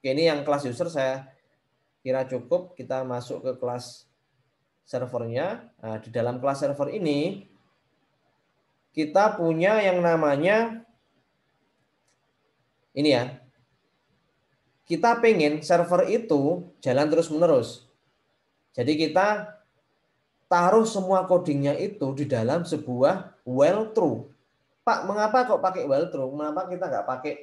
Oke, ini yang kelas user saya kira cukup kita masuk ke kelas servernya. Nah, di dalam kelas server ini kita punya yang namanya ini ya. Kita pengen server itu jalan terus-menerus. Jadi kita taruh semua codingnya itu di dalam sebuah well true. Pak, mengapa kok pakai Waltrung? Mengapa kita nggak pakai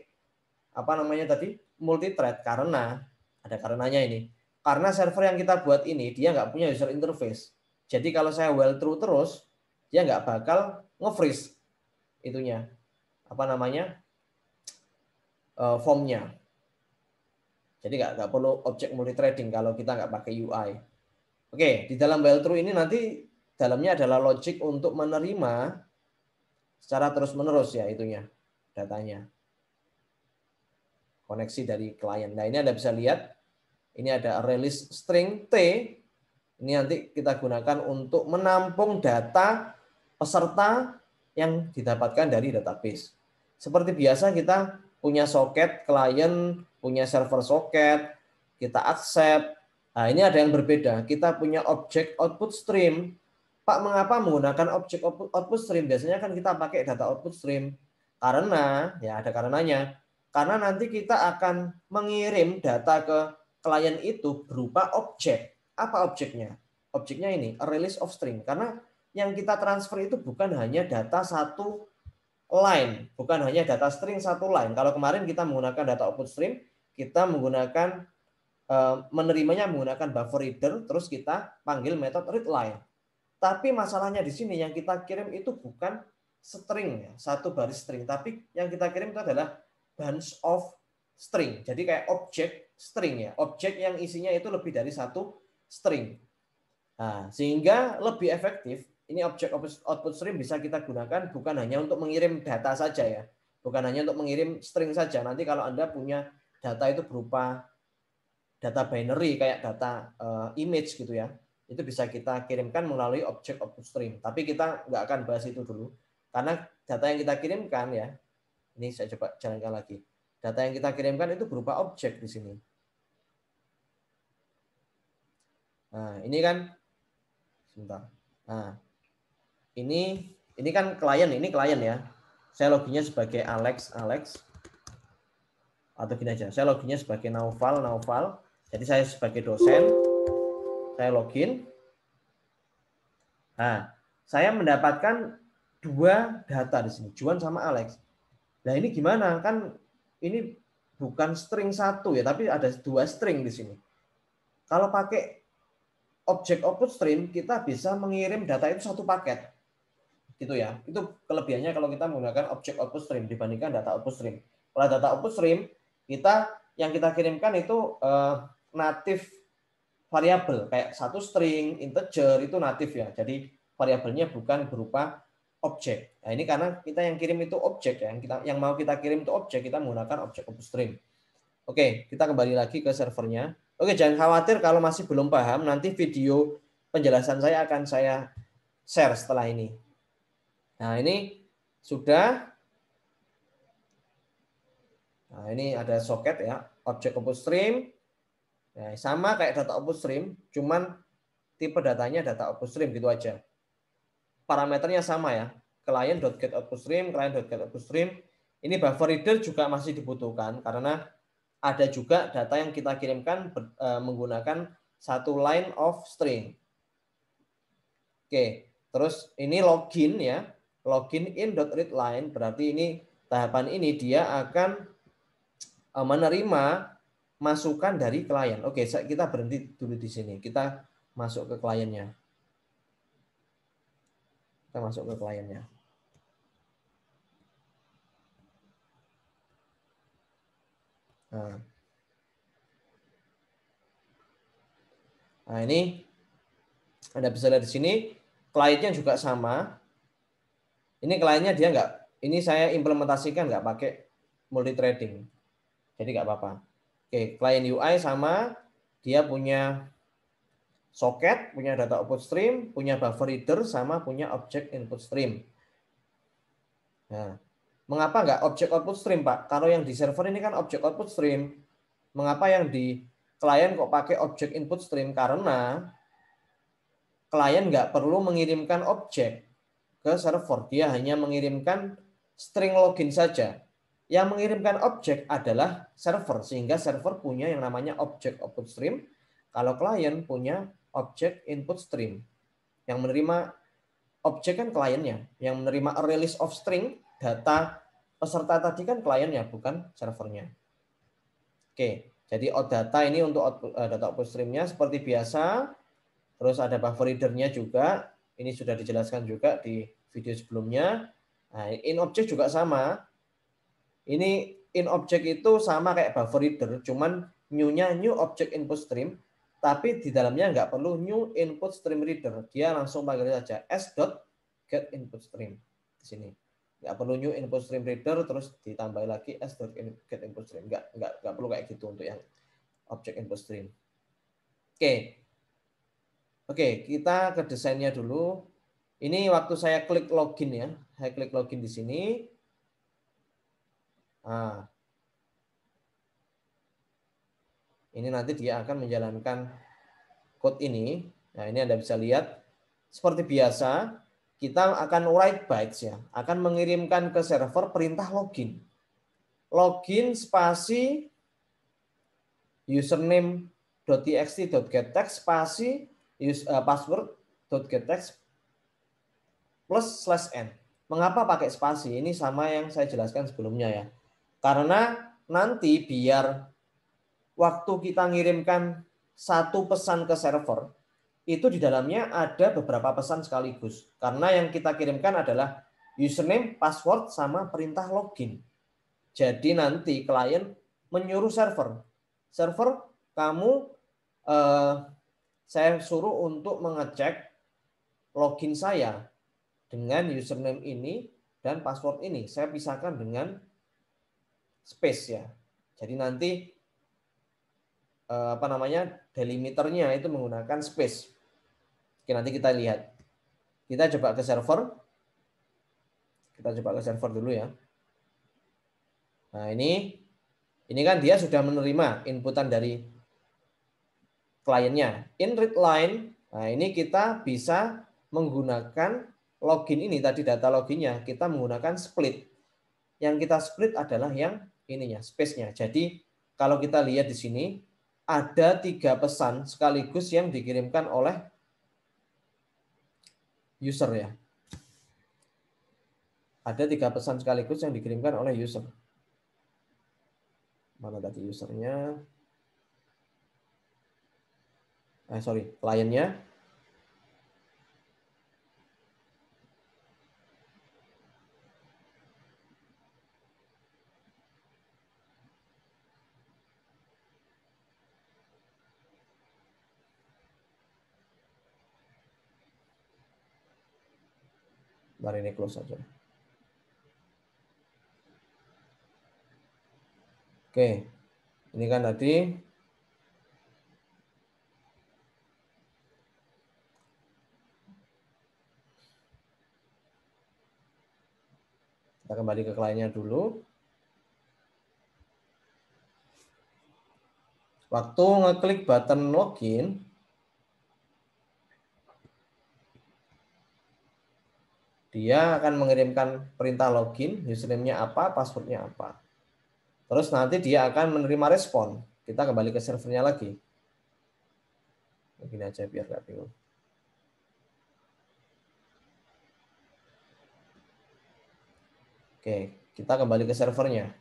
apa namanya tadi multi thread? Karena ada karenanya ini. Karena server yang kita buat ini dia nggak punya user interface. Jadi kalau saya well terus, dia nggak bakal nge-freeze itunya apa namanya eh, formnya. Jadi nggak nggak perlu objek multi threading kalau kita nggak pakai UI. Oke, di dalam well ini nanti dalamnya adalah logic untuk menerima secara terus-menerus ya itunya datanya. Koneksi dari klien. Nah, ini Anda bisa lihat ini ada release string T. Ini nanti kita gunakan untuk menampung data peserta yang didapatkan dari database. Seperti biasa kita punya soket klien, punya server soket, kita accept. Nah, ini ada yang berbeda. Kita punya objek output stream. Pak, mengapa menggunakan objek output stream? Biasanya kan kita pakai data output stream. Karena, ya ada karenanya. Karena nanti kita akan mengirim data ke klien itu berupa objek. Apa objeknya? Objeknya ini, a release of string. Karena yang kita transfer itu bukan hanya data satu line, bukan hanya data string satu line. Kalau kemarin kita menggunakan data output stream, kita menggunakan eh, menerimanya menggunakan buffer reader, terus kita panggil metode read line tapi masalahnya di sini yang kita kirim itu bukan string ya, satu baris string, tapi yang kita kirim itu adalah bunch of string. Jadi kayak objek string ya, objek yang isinya itu lebih dari satu string. Nah, sehingga lebih efektif ini objek output string bisa kita gunakan bukan hanya untuk mengirim data saja ya, bukan hanya untuk mengirim string saja. Nanti kalau Anda punya data itu berupa data binary kayak data uh, image gitu ya itu bisa kita kirimkan melalui objek output stream. Tapi kita nggak akan bahas itu dulu, karena data yang kita kirimkan ya, ini saya coba jalankan lagi. Data yang kita kirimkan itu berupa objek di sini. Nah, ini kan, sebentar. Nah, ini ini kan klien, ini klien ya. Saya loginnya sebagai Alex, Alex. Atau gini aja, saya loginnya sebagai Naufal, Naufal. Jadi saya sebagai dosen, saya login. Nah, saya mendapatkan dua data di sini, Juan sama Alex. Nah, ini gimana? Kan ini bukan string satu ya, tapi ada dua string di sini. Kalau pakai objek output stream, kita bisa mengirim data itu satu paket. Gitu ya. Itu kelebihannya kalau kita menggunakan objek output stream dibandingkan data output stream. Kalau data output stream, kita yang kita kirimkan itu eh, native variabel kayak satu string, integer itu natif ya. Jadi variabelnya bukan berupa objek. Nah, ini karena kita yang kirim itu objek ya, yang kita yang mau kita kirim itu objek, kita menggunakan objek of string. Oke, kita kembali lagi ke servernya. Oke, jangan khawatir kalau masih belum paham, nanti video penjelasan saya akan saya share setelah ini. Nah, ini sudah Nah, ini ada soket ya, objek of string. Nah, sama kayak data output stream, cuman tipe datanya data output stream gitu aja. Parameternya sama ya. Client.get output stream, client.get output stream. Ini buffer reader juga masih dibutuhkan karena ada juga data yang kita kirimkan e, menggunakan satu line of string. Oke, terus ini login ya. Login in line berarti ini tahapan ini dia akan e, menerima masukan dari klien. Oke, kita berhenti dulu di sini. Kita masuk ke kliennya. Kita masuk ke kliennya. Nah, nah ini ada bisa lihat di sini kliennya juga sama. Ini kliennya dia nggak, ini saya implementasikan nggak pakai multi trading, jadi nggak apa-apa. Oke, client UI sama, dia punya socket, punya data output stream, punya buffer reader, sama punya object input stream. Nah, mengapa enggak object output stream, Pak? Kalau yang di server ini kan object output stream. Mengapa yang di klien kok pakai object input stream? Karena klien enggak perlu mengirimkan objek ke server. Dia hanya mengirimkan string login saja. Yang mengirimkan objek adalah server, sehingga server punya yang namanya objek output stream. Kalau klien punya objek input stream. Yang menerima objek kan kliennya. Yang menerima release of string, data peserta tadi kan kliennya, bukan servernya. Oke, jadi oh, data ini untuk output, eh, data output streamnya seperti biasa. Terus ada buffer readernya juga. Ini sudah dijelaskan juga di video sebelumnya. Nah, in object juga sama. Ini in object itu sama kayak buffer reader, cuman new-nya new object input stream, tapi di dalamnya nggak perlu new input stream reader. Dia langsung panggil saja s dot get input stream di sini. Nggak perlu new input stream reader terus ditambah lagi s dot get input stream. Nggak, nggak, nggak perlu kayak gitu untuk yang object input stream. Oke. Okay. Oke, okay, kita ke desainnya dulu. Ini waktu saya klik login ya. Saya klik login di sini. Nah, ini nanti dia akan menjalankan code ini. Nah, ini Anda bisa lihat. Seperti biasa, kita akan write bytes ya, akan mengirimkan ke server perintah login. Login spasi username.txt.getText spasi eh, password.getText plus slash n. Mengapa pakai spasi? Ini sama yang saya jelaskan sebelumnya ya. Karena nanti biar waktu kita ngirimkan satu pesan ke server, itu di dalamnya ada beberapa pesan sekaligus. Karena yang kita kirimkan adalah username, password, sama perintah login. Jadi nanti klien menyuruh server. Server, kamu eh, saya suruh untuk mengecek login saya dengan username ini dan password ini. Saya pisahkan dengan space ya. Jadi nanti eh, apa namanya delimiternya itu menggunakan space. Oke, nanti kita lihat. Kita coba ke server. Kita coba ke server dulu ya. Nah, ini ini kan dia sudah menerima inputan dari kliennya. In read line, nah ini kita bisa menggunakan login ini tadi data loginnya kita menggunakan split. Yang kita split adalah yang ininya, space-nya. Jadi kalau kita lihat di sini ada tiga pesan sekaligus yang dikirimkan oleh user ya. Ada tiga pesan sekaligus yang dikirimkan oleh user. Mana tadi usernya? Eh, sorry, kliennya. Mari ini close saja. Oke, ini kan tadi Kita kembali ke kliennya dulu. Waktu ngeklik button login, dia akan mengirimkan perintah login, username-nya apa, passwordnya apa. Terus nanti dia akan menerima respon. Kita kembali ke servernya lagi. Begini aja biar nggak bingung. Oke, kita kembali ke servernya.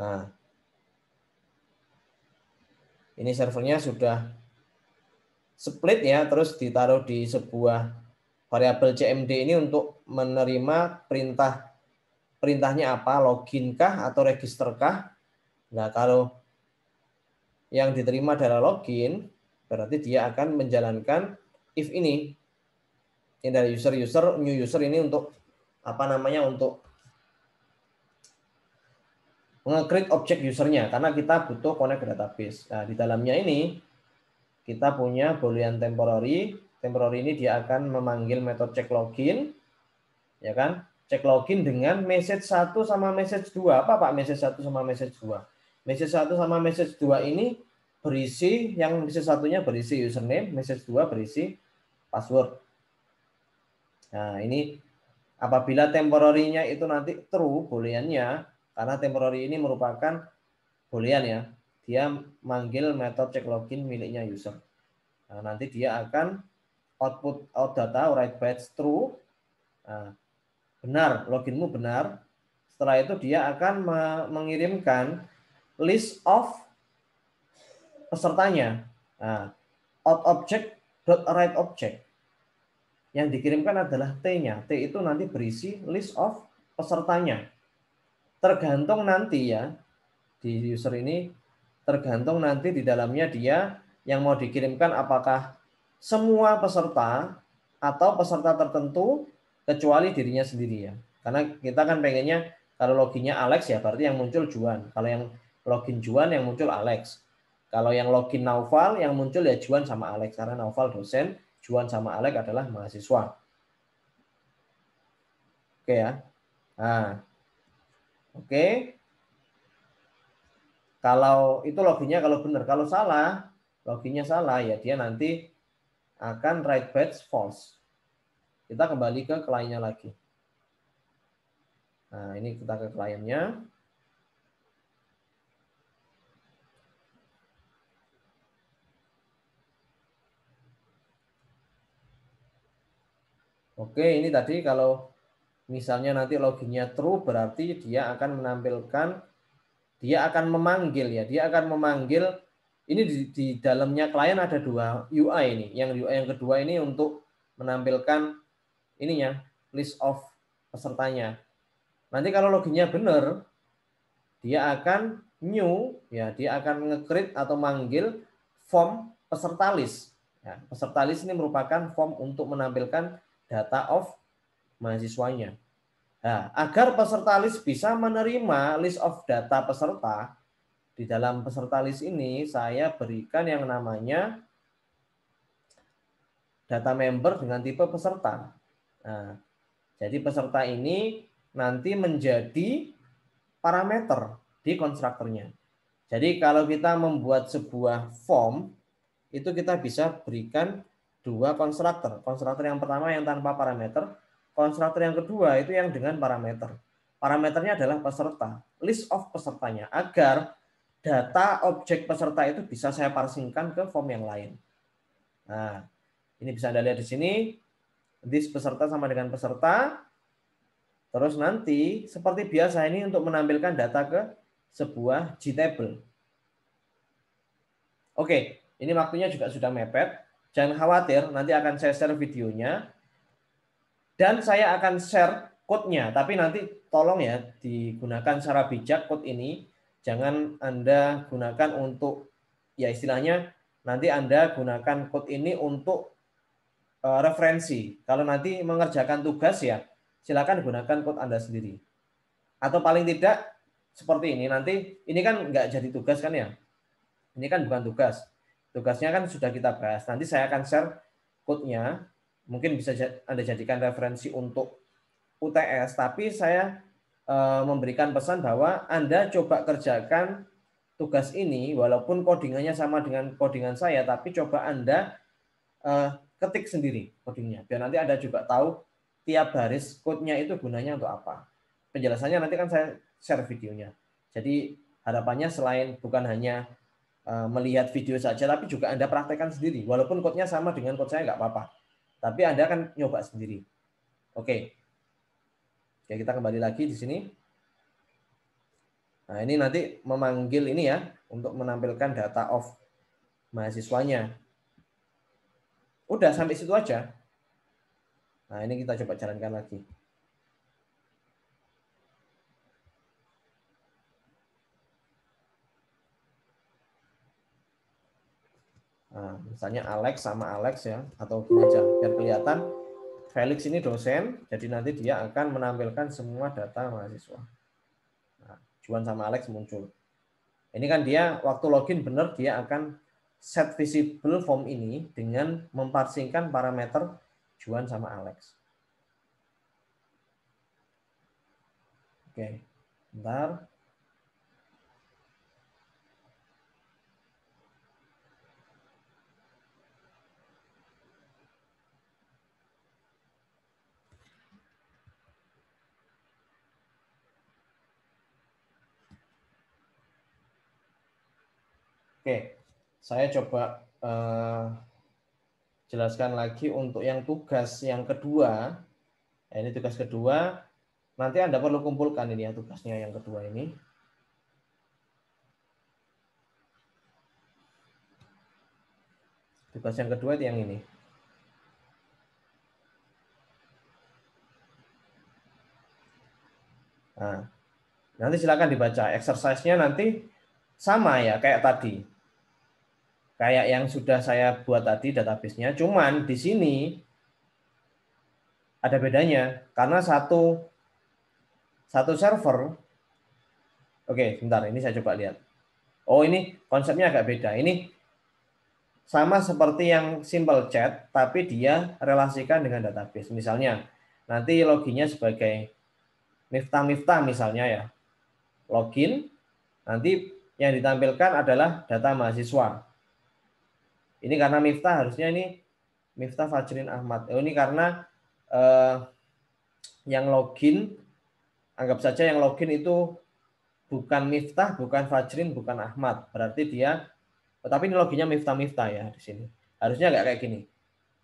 Nah, ini servernya sudah split ya, terus ditaruh di sebuah variabel CMD ini untuk menerima perintah perintahnya apa, loginkah atau registerkah. Nah, kalau yang diterima adalah login, berarti dia akan menjalankan if ini. Ini dari user-user, new user ini untuk apa namanya untuk mengcreate objek usernya karena kita butuh connect database. Nah, di dalamnya ini kita punya boolean temporary temporary ini dia akan memanggil metode check login ya kan Check login dengan message 1 sama message 2 apa Pak message 1 sama message 2 message 1 sama message 2 ini berisi yang message satunya berisi username message 2 berisi password nah ini apabila temporarynya itu nanti true booleannya karena temporary ini merupakan boolean ya dia manggil metode check login miliknya user. Nah, nanti dia akan output out data write bytes true nah, benar loginmu benar setelah itu dia akan mengirimkan list of pesertanya nah, out object dot write object yang dikirimkan adalah t-nya t itu nanti berisi list of pesertanya tergantung nanti ya di user ini tergantung nanti di dalamnya dia yang mau dikirimkan apakah semua peserta atau peserta tertentu kecuali dirinya sendiri ya. Karena kita kan pengennya kalau loginnya Alex ya berarti yang muncul Juan. Kalau yang login Juan yang muncul Alex. Kalau yang login Naufal yang muncul ya Juan sama Alex karena Naufal dosen, Juan sama Alex adalah mahasiswa. Oke ya. Nah. Oke. Kalau itu loginnya kalau benar, kalau salah, loginnya salah ya dia nanti akan right batch false. Kita kembali ke kliennya lagi. Nah, ini kita ke kliennya. Oke, ini tadi kalau misalnya nanti loginnya true berarti dia akan menampilkan dia akan memanggil ya, dia akan memanggil ini di, di dalamnya klien ada dua UI ini. Yang UI yang kedua ini untuk menampilkan ininya list of pesertanya. Nanti kalau loginnya benar, dia akan new ya, dia akan ngekrit atau manggil form peserta list. Ya, peserta list ini merupakan form untuk menampilkan data of mahasiswanya. Nah, agar peserta list bisa menerima list of data peserta, di dalam peserta list ini saya berikan yang namanya data member dengan tipe peserta. Nah, jadi peserta ini nanti menjadi parameter di konstruktornya. Jadi kalau kita membuat sebuah form itu kita bisa berikan dua konstruktor. Konstruktor yang pertama yang tanpa parameter, konstruktor yang kedua itu yang dengan parameter. Parameternya adalah peserta, list of pesertanya agar data objek peserta itu bisa saya parsingkan ke form yang lain. Nah, ini bisa Anda lihat di sini. This peserta sama dengan peserta. Terus nanti seperti biasa ini untuk menampilkan data ke sebuah table. Oke, ini waktunya juga sudah mepet. Jangan khawatir, nanti akan saya share videonya. Dan saya akan share code-nya, tapi nanti tolong ya digunakan secara bijak code ini jangan Anda gunakan untuk ya istilahnya nanti Anda gunakan code ini untuk eh, referensi. Kalau nanti mengerjakan tugas ya silakan gunakan code Anda sendiri. Atau paling tidak seperti ini nanti ini kan enggak jadi tugas kan ya. Ini kan bukan tugas. Tugasnya kan sudah kita bahas. Nanti saya akan share code-nya. Mungkin bisa Anda jadikan referensi untuk UTS, tapi saya Eh, memberikan pesan bahwa Anda coba kerjakan tugas ini walaupun codingannya sama dengan codingan saya tapi coba Anda eh, ketik sendiri codingnya biar nanti Anda juga tahu tiap baris code itu gunanya untuk apa. Penjelasannya nanti kan saya share videonya. Jadi harapannya selain bukan hanya eh, melihat video saja tapi juga Anda praktekkan sendiri walaupun code sama dengan code saya nggak apa-apa. Tapi Anda akan nyoba sendiri. Oke. Okay. Oke, kita kembali lagi di sini. Nah, ini nanti memanggil ini ya untuk menampilkan data of mahasiswanya. Udah sampai situ aja. Nah, ini kita coba jalankan lagi. Nah, misalnya Alex sama Alex ya, atau gini aja, biar kelihatan Felix ini dosen, jadi nanti dia akan menampilkan semua data mahasiswa. Nah, Juan sama Alex muncul. Ini kan dia waktu login benar dia akan set visible form ini dengan memparsingkan parameter Juan sama Alex. Oke, bentar. Oke, saya coba uh, jelaskan lagi untuk yang tugas yang kedua. Nah, ini tugas kedua. Nanti Anda perlu kumpulkan ini yang tugasnya yang kedua ini. Tugas yang kedua itu yang ini. Nah, nanti silakan dibaca. Exercise-nya nanti sama ya kayak tadi kayak yang sudah saya buat tadi database-nya, Cuman di sini ada bedanya karena satu satu server. Oke, sebentar ini saya coba lihat. Oh, ini konsepnya agak beda. Ini sama seperti yang simple chat tapi dia relasikan dengan database. Misalnya nanti loginnya sebagai Miftah-miftah misalnya ya. Login nanti yang ditampilkan adalah data mahasiswa. Ini karena Miftah harusnya ini Miftah Fajrin Ahmad. Oh, ini karena eh, yang login anggap saja yang login itu bukan Miftah, bukan Fajrin, bukan Ahmad. Berarti dia oh, tapi ini loginnya Miftah Miftah ya di sini. Harusnya nggak kayak gini.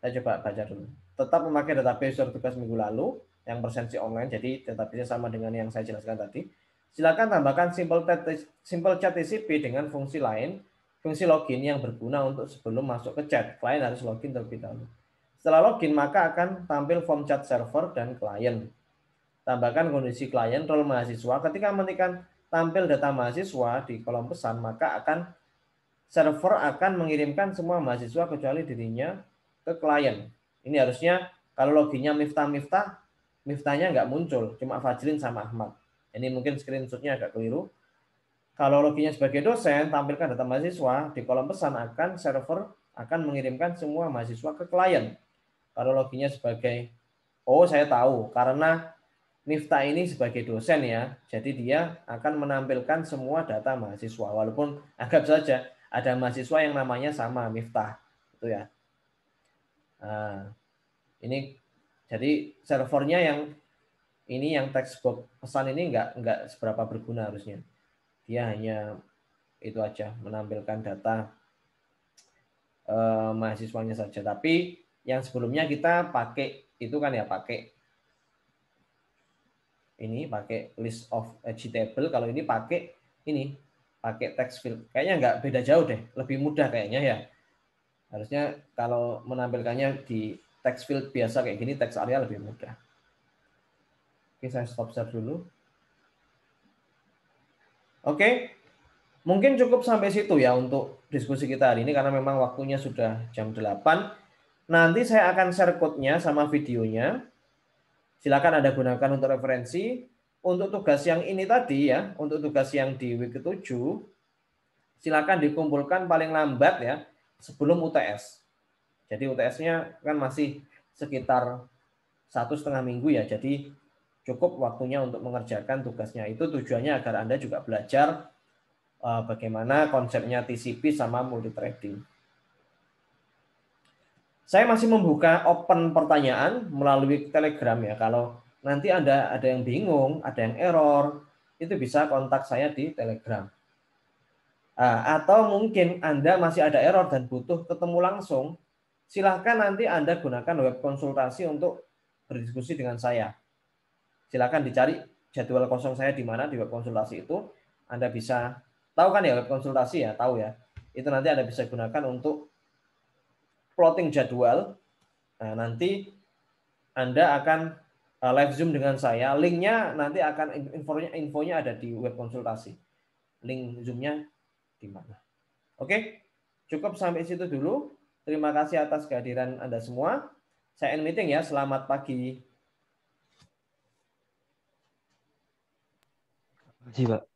Saya coba baca dulu. Tetap memakai database user tugas minggu lalu yang persensi online, jadi database sama dengan yang saya jelaskan tadi. Silakan tambahkan simple chat TCP dengan fungsi lain Fungsi login yang berguna untuk sebelum masuk ke chat. Klien harus login terlebih dahulu. Setelah login, maka akan tampil form chat server dan klien. Tambahkan kondisi klien role mahasiswa. Ketika menekan tampil data mahasiswa di kolom pesan, maka akan server akan mengirimkan semua mahasiswa kecuali dirinya ke klien. Ini harusnya kalau loginnya Miftah-Miftah, Miftahnya nggak muncul, cuma Fajrin sama Ahmad. Ini mungkin screenshotnya agak keliru. Kalau loginnya sebagai dosen, tampilkan data mahasiswa di kolom pesan akan server akan mengirimkan semua mahasiswa ke klien. Kalau loginnya sebagai oh saya tahu karena Nifta ini sebagai dosen ya, jadi dia akan menampilkan semua data mahasiswa walaupun anggap saja ada mahasiswa yang namanya sama Miftah itu ya. Nah, ini jadi servernya yang ini yang textbook pesan ini nggak nggak seberapa berguna harusnya dia hanya itu aja menampilkan data eh, mahasiswanya saja. Tapi yang sebelumnya kita pakai itu kan ya pakai ini pakai list of editable. Kalau ini pakai ini pakai text field. Kayaknya nggak beda jauh deh, lebih mudah kayaknya ya. Harusnya kalau menampilkannya di text field biasa kayak gini, text area lebih mudah. Oke, saya stop share dulu. Oke. Mungkin cukup sampai situ ya untuk diskusi kita hari ini karena memang waktunya sudah jam 8. Nanti saya akan share code-nya sama videonya. Silakan Anda gunakan untuk referensi. Untuk tugas yang ini tadi ya, untuk tugas yang di week ke-7, silakan dikumpulkan paling lambat ya sebelum UTS. Jadi UTS-nya kan masih sekitar satu setengah minggu ya. Jadi cukup waktunya untuk mengerjakan tugasnya. Itu tujuannya agar Anda juga belajar eh, bagaimana konsepnya TCP sama multi threading. Saya masih membuka open pertanyaan melalui Telegram ya. Kalau nanti Anda ada yang bingung, ada yang error, itu bisa kontak saya di Telegram. Ah, atau mungkin Anda masih ada error dan butuh ketemu langsung, silahkan nanti Anda gunakan web konsultasi untuk berdiskusi dengan saya silakan dicari jadwal kosong saya di mana di web konsultasi itu. Anda bisa tahu kan ya web konsultasi ya, tahu ya. Itu nanti Anda bisa gunakan untuk plotting jadwal. Nah, nanti Anda akan eh, live Zoom dengan saya. Linknya nanti akan infonya infonya ada di web konsultasi. Link zoomnya di mana. Oke, cukup sampai situ dulu. Terima kasih atas kehadiran Anda semua. Saya end meeting ya. Selamat pagi. 我记得。